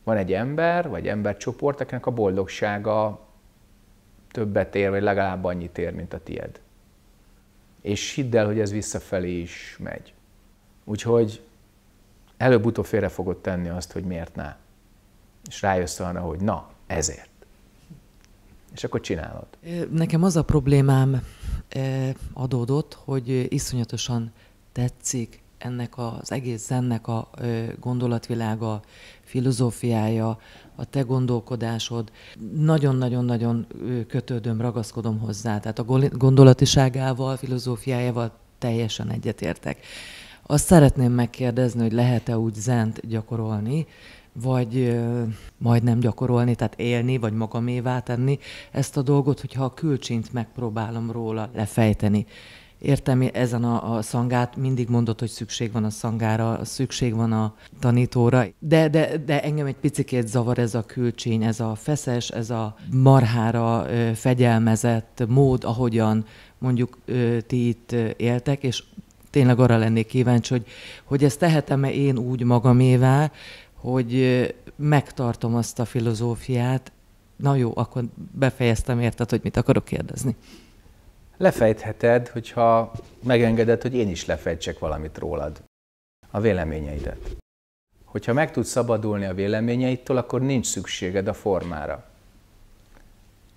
Van egy ember, vagy embercsoport, akinek a boldogsága többet ér, vagy legalább annyit ér, mint a tied. És hidd el, hogy ez visszafelé is megy. Úgyhogy előbb-utóbb félre fogod tenni azt, hogy miért ne. És rájössz arra, hogy na, ezért. És akkor csinálod. Nekem az a problémám adódott, hogy iszonyatosan tetszik ennek az egész zennek a gondolatvilága, filozófiája, a te gondolkodásod. Nagyon-nagyon-nagyon kötődöm, ragaszkodom hozzá. Tehát a gondolatiságával, filozófiájával teljesen egyetértek. Azt szeretném megkérdezni, hogy lehet-e úgy zent gyakorolni, vagy majdnem gyakorolni, tehát élni, vagy magamévá tenni ezt a dolgot, hogyha a külcsint megpróbálom róla lefejteni. Értem, ezen a, a szangát mindig mondott, hogy szükség van a szangára, szükség van a tanítóra, de, de, de engem egy picikét zavar ez a külcsény, ez a feszes, ez a marhára fegyelmezett mód, ahogyan mondjuk ti itt éltek, és tényleg arra lennék kíváncsi, hogy, hogy ezt tehetem-e én úgy magamévá, hogy megtartom azt a filozófiát. Na jó, akkor befejeztem, érted, hogy mit akarok kérdezni. Lefejtheted, hogyha megengeded, hogy én is lefejtsek valamit rólad. A véleményeidet. Hogyha meg tudsz szabadulni a véleményeidtől, akkor nincs szükséged a formára.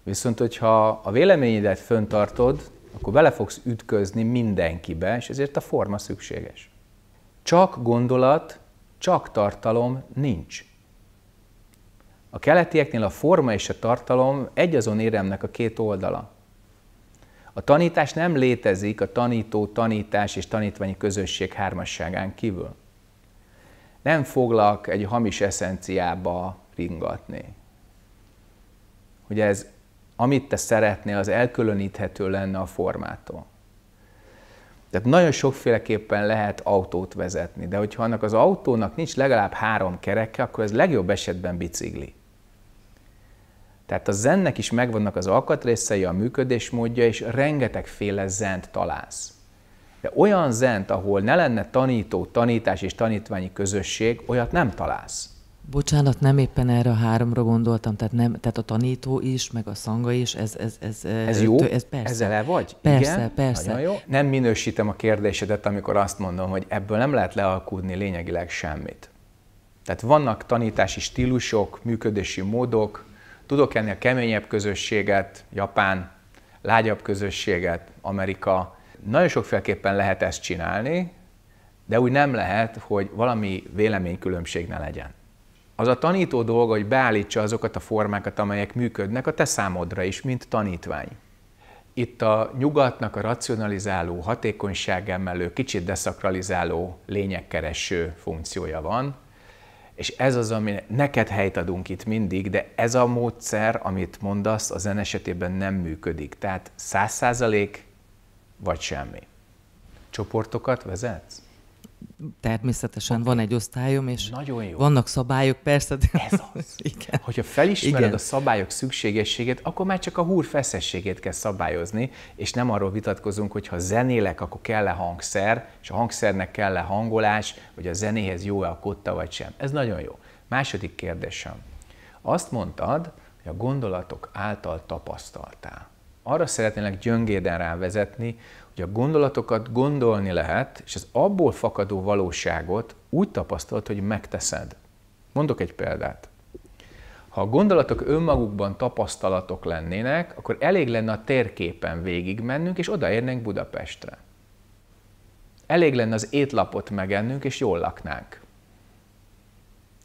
Viszont, hogyha a véleményedet föntartod, akkor bele fogsz ütközni mindenkibe, és ezért a forma szükséges. Csak gondolat, csak tartalom nincs. A keletieknél a forma és a tartalom egyazon éremnek a két oldala. A tanítás nem létezik a tanító, tanítás és tanítványi közösség hármasságán kívül. Nem foglak egy hamis eszenciába ringatni. Hogy ez amit te szeretnél, az elkülöníthető lenne a formától. Tehát nagyon sokféleképpen lehet autót vezetni, de hogyha annak az autónak nincs legalább három kereke, akkor ez legjobb esetben bicikli. Tehát a zennek is megvannak az alkatrészei, a működésmódja, és rengetegféle zent találsz. De olyan zent, ahol ne lenne tanító, tanítás és tanítványi közösség, olyat nem találsz. Bocsánat, nem éppen erre a háromra gondoltam, tehát, nem, tehát a tanító is, meg a szanga is, ez... Ez, ez, ez jó? Ez persze. Ezzel el vagy? Persze, Igen, persze. Nagyon jó. Nem minősítem a kérdésedet, amikor azt mondom, hogy ebből nem lehet lealkudni lényegileg semmit. Tehát vannak tanítási stílusok, működési módok, tudok a keményebb közösséget, Japán, lágyabb közösséget, Amerika. Nagyon sokféleképpen lehet ezt csinálni, de úgy nem lehet, hogy valami véleménykülönbség ne legyen az a tanító dolga, hogy beállítsa azokat a formákat, amelyek működnek a te számodra is, mint tanítvány. Itt a nyugatnak a racionalizáló, hatékonyságemelő, kicsit deszakralizáló, lényegkereső funkciója van, és ez az, ami neked helyt adunk itt mindig, de ez a módszer, amit mondasz, a zen esetében nem működik. Tehát száz százalék vagy semmi. Csoportokat vezetsz? természetesen okay. van egy osztályom, és Nagyon jó. vannak szabályok, persze. De... Ez az. Igen. Hát, hogyha felismered Igen. a szabályok szükségességét, akkor már csak a húr feszességét kell szabályozni, és nem arról vitatkozunk, hogy ha zenélek, akkor kell-e hangszer, és a hangszernek kell-e hangolás, vagy a zenéhez jó-e a kotta, vagy sem. Ez nagyon jó. Második kérdésem. Azt mondtad, hogy a gondolatok által tapasztaltál. Arra szeretnélek gyöngéden rávezetni, hogy a gondolatokat gondolni lehet, és az abból fakadó valóságot úgy tapasztalod, hogy megteszed. Mondok egy példát. Ha a gondolatok önmagukban tapasztalatok lennének, akkor elég lenne a térképen végigmennünk, és odaérnénk Budapestre. Elég lenne az étlapot megennünk, és jól laknánk.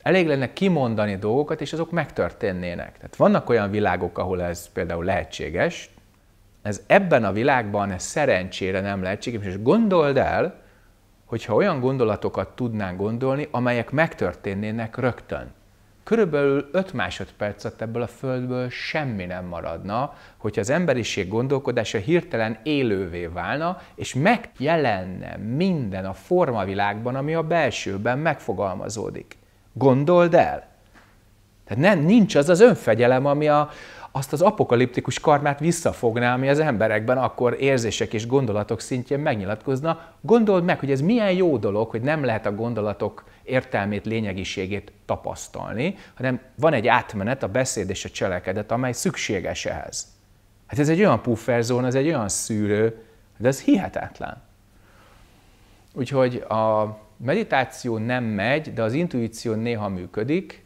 Elég lenne kimondani dolgokat, és azok megtörténnének. Tehát vannak olyan világok, ahol ez például lehetséges, ez ebben a világban ez szerencsére nem lehetséges, és gondold el, hogyha olyan gondolatokat tudnánk gondolni, amelyek megtörténnének rögtön. Körülbelül 5 másodpercet ebből a földből semmi nem maradna, hogyha az emberiség gondolkodása hirtelen élővé válna, és megjelenne minden a formavilágban, ami a belsőben megfogalmazódik. Gondold el! Tehát nem, nincs az az önfegyelem, ami a, azt az apokaliptikus karmát visszafogná, ami az emberekben akkor érzések és gondolatok szintjén megnyilatkozna. Gondold meg, hogy ez milyen jó dolog, hogy nem lehet a gondolatok értelmét, lényegiségét tapasztalni, hanem van egy átmenet, a beszéd és a cselekedet, amely szükséges ehhez. Hát ez egy olyan pufferzón, ez egy olyan szűrő, de ez hihetetlen. Úgyhogy a meditáció nem megy, de az intuíció néha működik,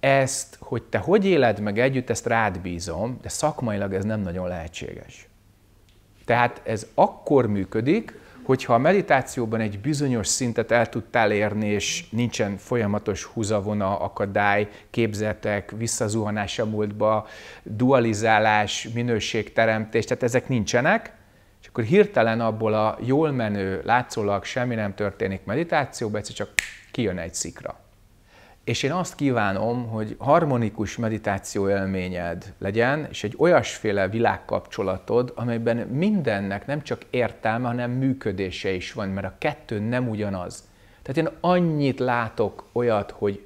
ezt, hogy te hogy éled meg együtt, ezt rád bízom, de szakmailag ez nem nagyon lehetséges. Tehát ez akkor működik, hogyha a meditációban egy bizonyos szintet el tudtál érni, és nincsen folyamatos húzavona, akadály, képzetek, visszazuhanás a múltba, dualizálás, minőségteremtés, tehát ezek nincsenek, és akkor hirtelen abból a jól menő, látszólag semmi nem történik meditációban, egyszer csak kijön egy szikra. És én azt kívánom, hogy harmonikus meditáció élményed legyen, és egy olyasféle világkapcsolatod, amelyben mindennek nem csak értelme, hanem működése is van, mert a kettő nem ugyanaz. Tehát én annyit látok olyat, hogy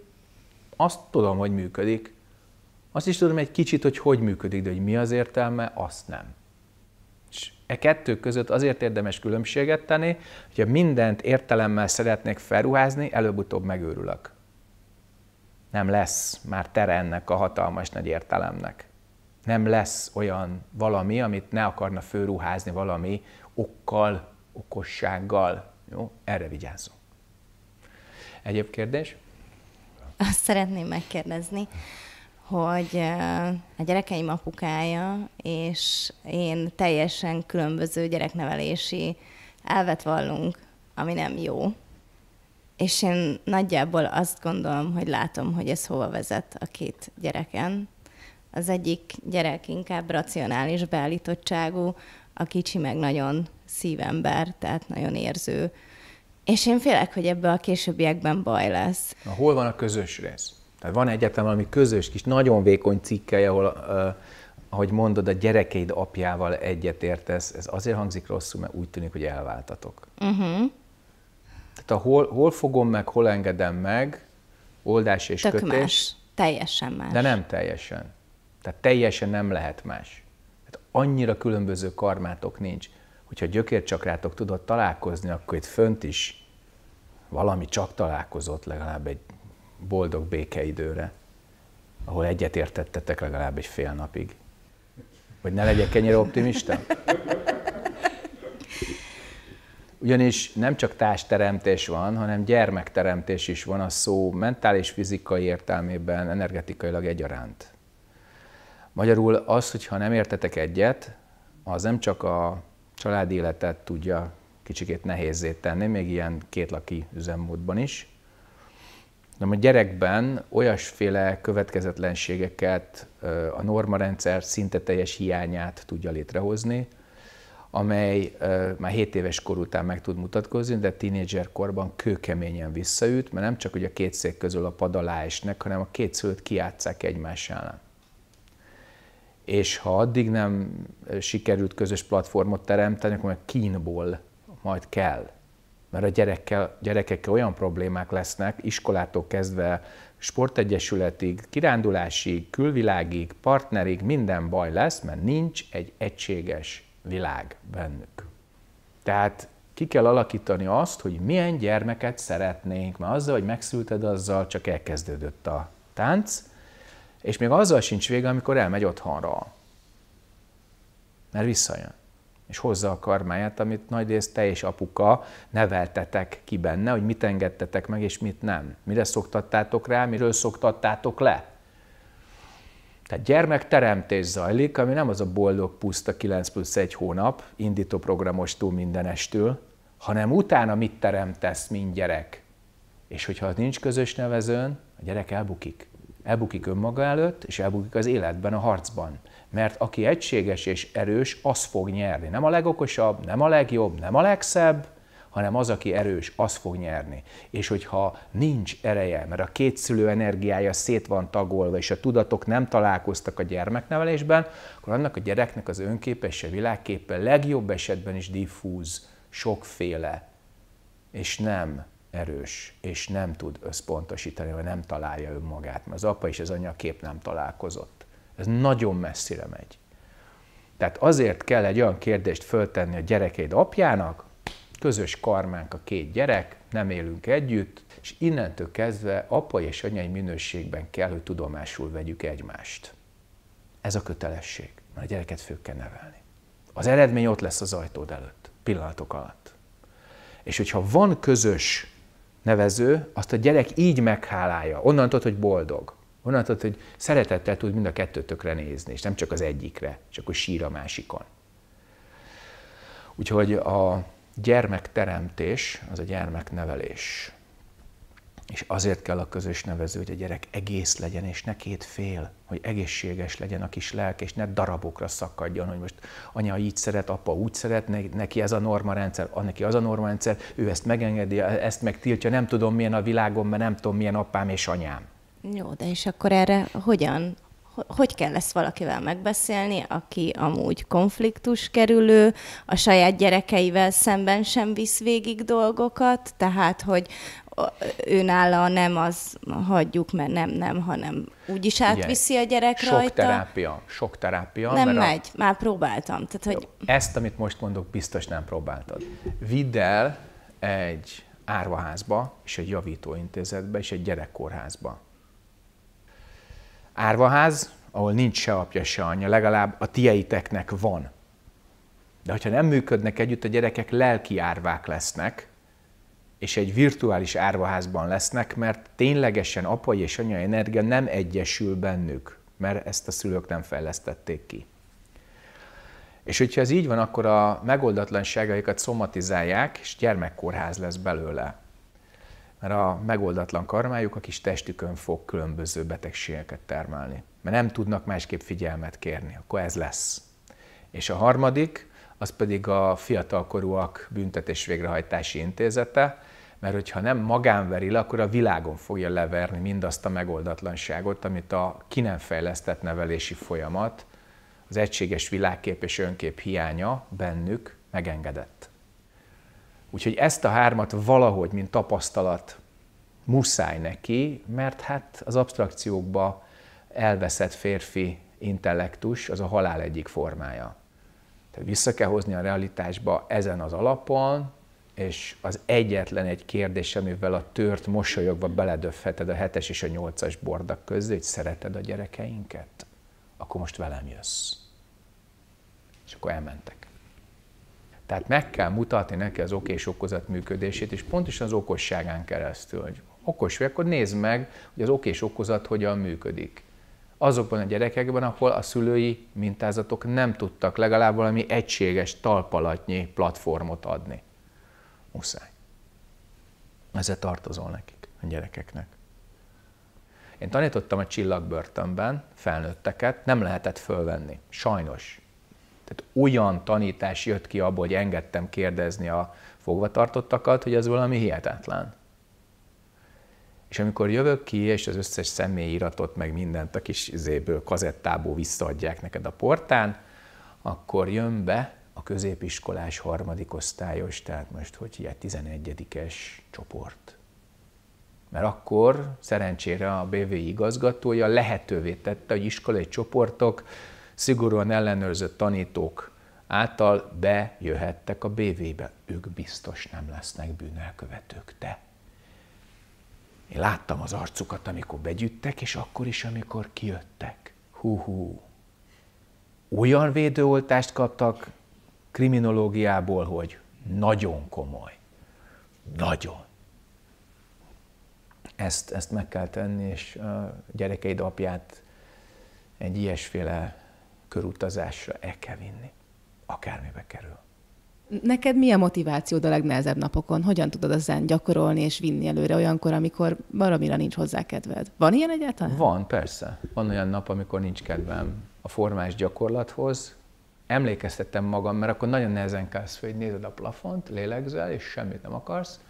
azt tudom, hogy működik, azt is tudom egy kicsit, hogy hogy működik, de hogy mi az értelme, azt nem. És e kettő között azért érdemes különbséget tenni, hogyha mindent értelemmel szeretnék felruházni, előbb-utóbb megőrülök nem lesz már tere ennek a hatalmas nagy értelemnek. Nem lesz olyan valami, amit ne akarna főruházni valami okkal, okossággal. Jó? Erre vigyázzunk. Egyéb kérdés? Azt szeretném megkérdezni, hogy a gyerekeim apukája, és én teljesen különböző gyereknevelési elvet vallunk, ami nem jó és én nagyjából azt gondolom, hogy látom, hogy ez hova vezet a két gyereken. Az egyik gyerek inkább racionális beállítottságú, a kicsi meg nagyon szívember, tehát nagyon érző. És én félek, hogy ebbe a későbbiekben baj lesz. Na, hol van a közös rész? Tehát van egyáltalán valami közös kis, nagyon vékony cikkely, ahol, uh, ahogy mondod, a gyerekeid apjával egyetértesz. Ez azért hangzik rosszul, mert úgy tűnik, hogy elváltatok. Uh-huh. Tehát a hol, hol fogom meg, hol engedem meg, oldás és Tök kötés. Más. Teljesen más. De nem teljesen. Tehát teljesen nem lehet más. Tehát annyira különböző karmátok nincs. Hogyha gyökércsakrátok tudod találkozni, akkor itt fönt is valami csak találkozott legalább egy boldog békeidőre, ahol egyetértettetek legalább egy fél napig. Hogy ne legyek ennyire optimista? Ugyanis nem csak társteremtés van, hanem gyermekteremtés is van a szó mentális, fizikai értelmében, energetikailag egyaránt. Magyarul az, hogyha nem értetek egyet, az nem csak a család életet tudja kicsikét nehézé tenni, még ilyen kétlaki üzemmódban is, de a gyerekben olyasféle következetlenségeket, a normarendszer szinte teljes hiányát tudja létrehozni, amely már 7 éves kor után meg tud mutatkozni, de tínédzser korban kőkeményen visszaüt, mert nem csak hogy a két szék közül a pad alá esnek, hanem a két szülőt kiátszák egymás ellen. És ha addig nem sikerült közös platformot teremteni, akkor kínból majd kell. Mert a gyerekkel, gyerekekkel olyan problémák lesznek, iskolától kezdve sportegyesületig, kirándulásig, külvilágig, partnerig, minden baj lesz, mert nincs egy egységes világ bennük. Tehát ki kell alakítani azt, hogy milyen gyermeket szeretnénk, mert azzal, hogy megszülted, azzal csak elkezdődött a tánc, és még azzal sincs vége, amikor elmegy otthonra. Mert visszajön. És hozza a karmáját, amit nagy rész te és apuka neveltetek ki benne, hogy mit engedtetek meg és mit nem. Mire szoktattátok rá, miről szoktattátok le. Tehát gyermekteremtés zajlik, ami nem az a boldog puszta 9 plusz 1 hónap, indító programostól mindenestől, hanem utána mit teremtesz, mint gyerek. És hogyha nincs közös nevezőn, a gyerek elbukik. Elbukik önmaga előtt, és elbukik az életben, a harcban. Mert aki egységes és erős, az fog nyerni. Nem a legokosabb, nem a legjobb, nem a legszebb, hanem az, aki erős, az fog nyerni. És hogyha nincs ereje, mert a két szülő energiája szét van tagolva, és a tudatok nem találkoztak a gyermeknevelésben, akkor annak a gyereknek az önképe a világképe legjobb esetben is diffúz, sokféle, és nem erős, és nem tud összpontosítani, vagy nem találja önmagát, mert az apa és az anya kép nem találkozott. Ez nagyon messzire megy. Tehát azért kell egy olyan kérdést föltenni a gyerekeid apjának, közös karmánk a két gyerek, nem élünk együtt, és innentől kezdve apa és anyai minőségben kell, hogy tudomásul vegyük egymást. Ez a kötelesség, mert a gyereket fő kell nevelni. Az eredmény ott lesz az ajtód előtt, pillanatok alatt. És hogyha van közös nevező, azt a gyerek így meghálálja. Onnantól, hogy boldog. Onnantól, hogy szeretettel tud mind a kettőtökre nézni, és nem csak az egyikre, csak akkor sír a másikon. Úgyhogy a, Gyermekteremtés az a gyermeknevelés. És azért kell a közös nevező, hogy a gyerek egész legyen, és ne két fél, hogy egészséges legyen a kis lelk, és ne darabokra szakadjon, hogy most anya így szeret, apa úgy szeret, neki ez a norma rendszer, neki az a norma rendszer, ő ezt megengedi, e-, ezt megtiltja, nem tudom milyen a világom, mert nem tudom milyen apám és anyám. Jó, de és akkor erre hogyan hogy kell ezt valakivel megbeszélni, aki amúgy konfliktus kerülő, a saját gyerekeivel szemben sem visz végig dolgokat, tehát, hogy ő nála nem az, hagyjuk, mert nem, nem, hanem úgyis átviszi a gyerek sok rajta. Sok terápia, sok terápia. Nem mert megy, a... már próbáltam. Tehát, hogy... Ezt, amit most mondok, biztos nem próbáltad. Vidd el egy árvaházba, és egy javítóintézetbe, és egy gyerekkórházba Árvaház, ahol nincs se apja, se anyja, legalább a tieiteknek van. De hogyha nem működnek együtt, a gyerekek lelki árvák lesznek, és egy virtuális árvaházban lesznek, mert ténylegesen apai és anyai energia nem egyesül bennük, mert ezt a szülők nem fejlesztették ki. És hogyha ez így van, akkor a megoldatlanságaikat szomatizálják, és gyermekkórház lesz belőle mert a megoldatlan karmájuk a kis testükön fog különböző betegségeket termelni. Mert nem tudnak másképp figyelmet kérni, akkor ez lesz. És a harmadik, az pedig a fiatalkorúak büntetés végrehajtási intézete, mert hogyha nem magán veri le, akkor a világon fogja leverni mindazt a megoldatlanságot, amit a ki nem fejlesztett nevelési folyamat, az egységes világkép és önkép hiánya bennük megengedett. Úgyhogy ezt a hármat valahogy, mint tapasztalat muszáj neki, mert hát az abstrakciókba elveszett férfi intellektus az a halál egyik formája. Tehát vissza kell hozni a realitásba ezen az alapon, és az egyetlen egy kérdés, amivel a tört mosolyogva beledöfheted a hetes és a nyolcas bordak közé, hogy szereted a gyerekeinket, akkor most velem jössz. És akkor elmentek. Tehát meg kell mutatni neki az okés okozat működését, és pontosan az okosságán keresztül, hogy okos vagy, akkor nézd meg, hogy az okés okozat hogyan működik. Azokban a gyerekekben, ahol a szülői mintázatok nem tudtak legalább valami egységes talpalatnyi platformot adni. Muszáj. Ezzel tartozol nekik, a gyerekeknek. Én tanítottam a csillagbörtönben felnőtteket, nem lehetett fölvenni. Sajnos. Tehát olyan tanítás jött ki abból, hogy engedtem kérdezni a fogvatartottakat, hogy ez valami hihetetlen. És amikor jövök ki, és az összes iratot, meg mindent a kis izéből, kazettából visszaadják neked a portán, akkor jön be a középiskolás harmadik osztályos, tehát most hogy ilyen 11 csoport. Mert akkor szerencsére a BVI igazgatója lehetővé tette, hogy iskolai csoportok szigorúan ellenőrzött tanítók által bejöhettek a BV-be. Ők biztos nem lesznek bűnelkövetők, te. Én láttam az arcukat, amikor begyüttek, és akkor is, amikor kijöttek. Hú-hú. Olyan védőoltást kaptak kriminológiából, hogy nagyon komoly. Nagyon. Ezt, ezt meg kell tenni, és a gyerekeid apját egy ilyesféle körutazásra el kell vinni, akármibe kerül. Neked mi a motivációd a legnehezebb napokon? Hogyan tudod zen gyakorolni és vinni előre olyankor, amikor valamira nincs hozzá kedved? Van ilyen egyáltalán? Van, persze. Van olyan nap, amikor nincs kedvem a formás gyakorlathoz. Emlékeztettem magam, mert akkor nagyon nehezen kelsz hogy nézed a plafont, lélegzel, és semmit nem akarsz.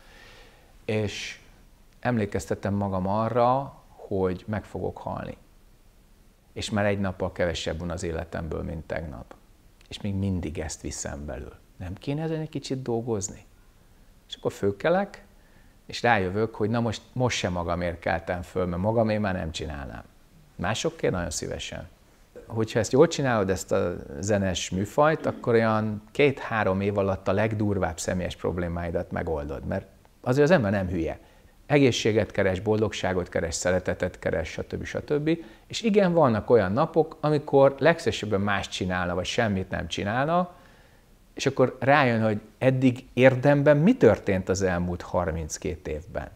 És emlékeztettem magam arra, hogy meg fogok halni és már egy nappal kevesebb van az életemből, mint tegnap. És még mindig ezt viszem belül. Nem kéne ezen egy kicsit dolgozni? És akkor fölkelek, és rájövök, hogy na most, most sem magamért keltem föl, mert magamért már nem csinálnám. Másokké nagyon szívesen. Hogyha ezt jól csinálod, ezt a zenes műfajt, akkor olyan két-három év alatt a legdurvább személyes problémáidat megoldod, mert azért az ember nem hülye egészséget keres, boldogságot keres, szeretetet keres, stb. stb. És igen, vannak olyan napok, amikor legszesebben más csinálna, vagy semmit nem csinálna, és akkor rájön, hogy eddig érdemben mi történt az elmúlt 32 évben.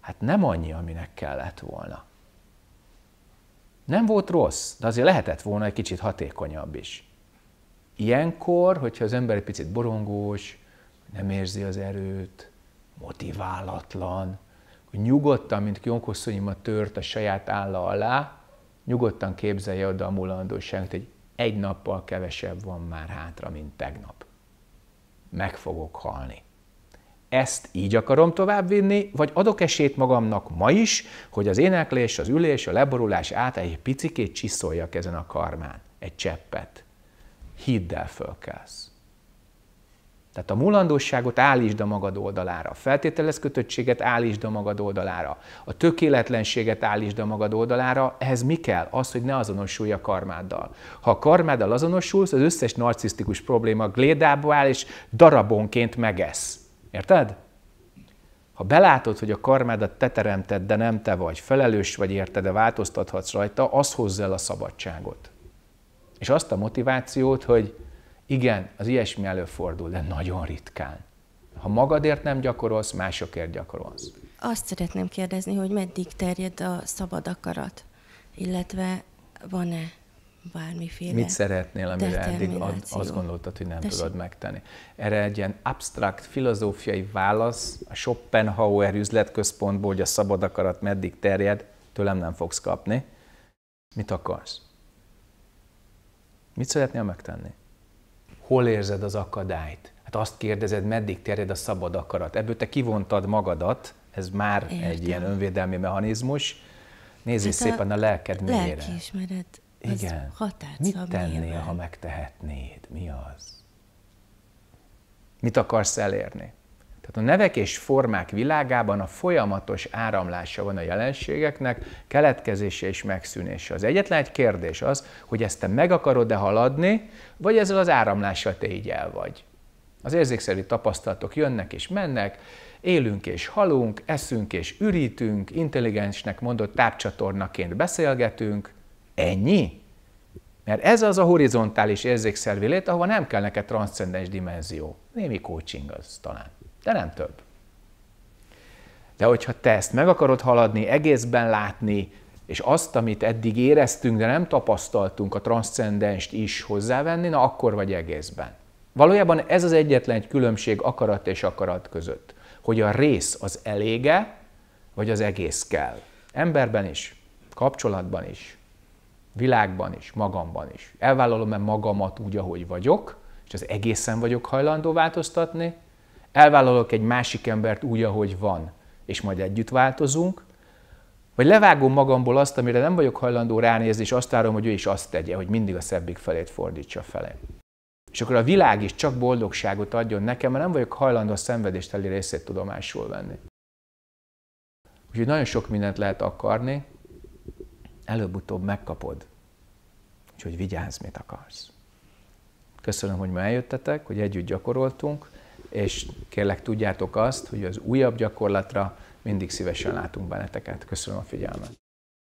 Hát nem annyi, aminek kellett volna. Nem volt rossz, de azért lehetett volna egy kicsit hatékonyabb is. Ilyenkor, hogyha az ember egy picit borongós, nem érzi az erőt, motiválatlan, hogy nyugodtan, mint Kionkosszonyima tört a saját álla alá, nyugodtan képzelje oda a mulandóságot, hogy egy nappal kevesebb van már hátra, mint tegnap. Meg fogok halni. Ezt így akarom továbbvinni, vagy adok esélyt magamnak ma is, hogy az éneklés, az ülés, a leborulás át egy picikét csiszoljak ezen a karmán, egy cseppet. Hidd el, fölkelsz. Tehát a mulandóságot állítsd a magad oldalára, a feltételez kötöttséget állítsd a magad oldalára, a tökéletlenséget állítsd a magad oldalára, ehhez mi kell? Az, hogy ne azonosulj a karmáddal. Ha a karmáddal azonosulsz, az összes narcisztikus probléma glédába áll, és darabonként megesz. Érted? Ha belátod, hogy a karmádat te teremted, de nem te vagy, felelős vagy érted, de változtathatsz rajta, az hozza el a szabadságot. És azt a motivációt, hogy igen, az ilyesmi előfordul, de nagyon ritkán. Ha magadért nem gyakorolsz, másokért gyakorolsz. Azt szeretném kérdezni, hogy meddig terjed a szabad akarat, illetve van-e bármiféle Mit szeretnél, amire eddig azt gondoltad, hogy nem Tessék. tudod megtenni? Erre egy ilyen abstrakt filozófiai válasz a Schopenhauer üzletközpontból, hogy a szabad akarat meddig terjed, tőlem nem fogsz kapni. Mit akarsz? Mit szeretnél megtenni? hol érzed az akadályt? Hát azt kérdezed, meddig terjed a szabad akarat. Ebből te kivontad magadat, ez már Értem. egy ilyen önvédelmi mechanizmus. Nézzél hát szépen a, a lelked mélyére. Lelkiismeret. Igen. Mit tennél, ha megtehetnéd? Mi az? Mit akarsz elérni? Tehát a nevek és formák világában a folyamatos áramlása van a jelenségeknek, keletkezése és megszűnése. Az egyetlen egy kérdés az, hogy ezt te meg akarod-e haladni, vagy ezzel az áramlással te így el vagy. Az érzékszerű tapasztalatok jönnek és mennek, élünk és halunk, eszünk és ürítünk, intelligensnek mondott tápcsatornaként beszélgetünk. Ennyi? Mert ez az a horizontális érzékszervi lét, ahova nem kell neked transzcendens dimenzió. Némi coaching az talán de nem több. De hogyha te ezt meg akarod haladni, egészben látni, és azt, amit eddig éreztünk, de nem tapasztaltunk, a transzcendenst is hozzávenni, na akkor vagy egészben. Valójában ez az egyetlen egy különbség akarat és akarat között, hogy a rész az elége, vagy az egész kell. Emberben is, kapcsolatban is, világban is, magamban is. Elvállalom-e magamat úgy, ahogy vagyok, és az egészen vagyok hajlandó változtatni, elvállalok egy másik embert úgy, ahogy van, és majd együtt változunk, vagy levágom magamból azt, amire nem vagyok hajlandó ránézni, és azt várom, hogy ő is azt tegye, hogy mindig a szebbik felét fordítsa fele. És akkor a világ is csak boldogságot adjon nekem, mert nem vagyok hajlandó a szenvedésteli részét tudomásul venni. Úgyhogy nagyon sok mindent lehet akarni, előbb-utóbb megkapod. Úgyhogy vigyázz, mit akarsz. Köszönöm, hogy ma eljöttetek, hogy együtt gyakoroltunk és kérlek tudjátok azt, hogy az újabb gyakorlatra mindig szívesen látunk benneteket. Köszönöm a figyelmet.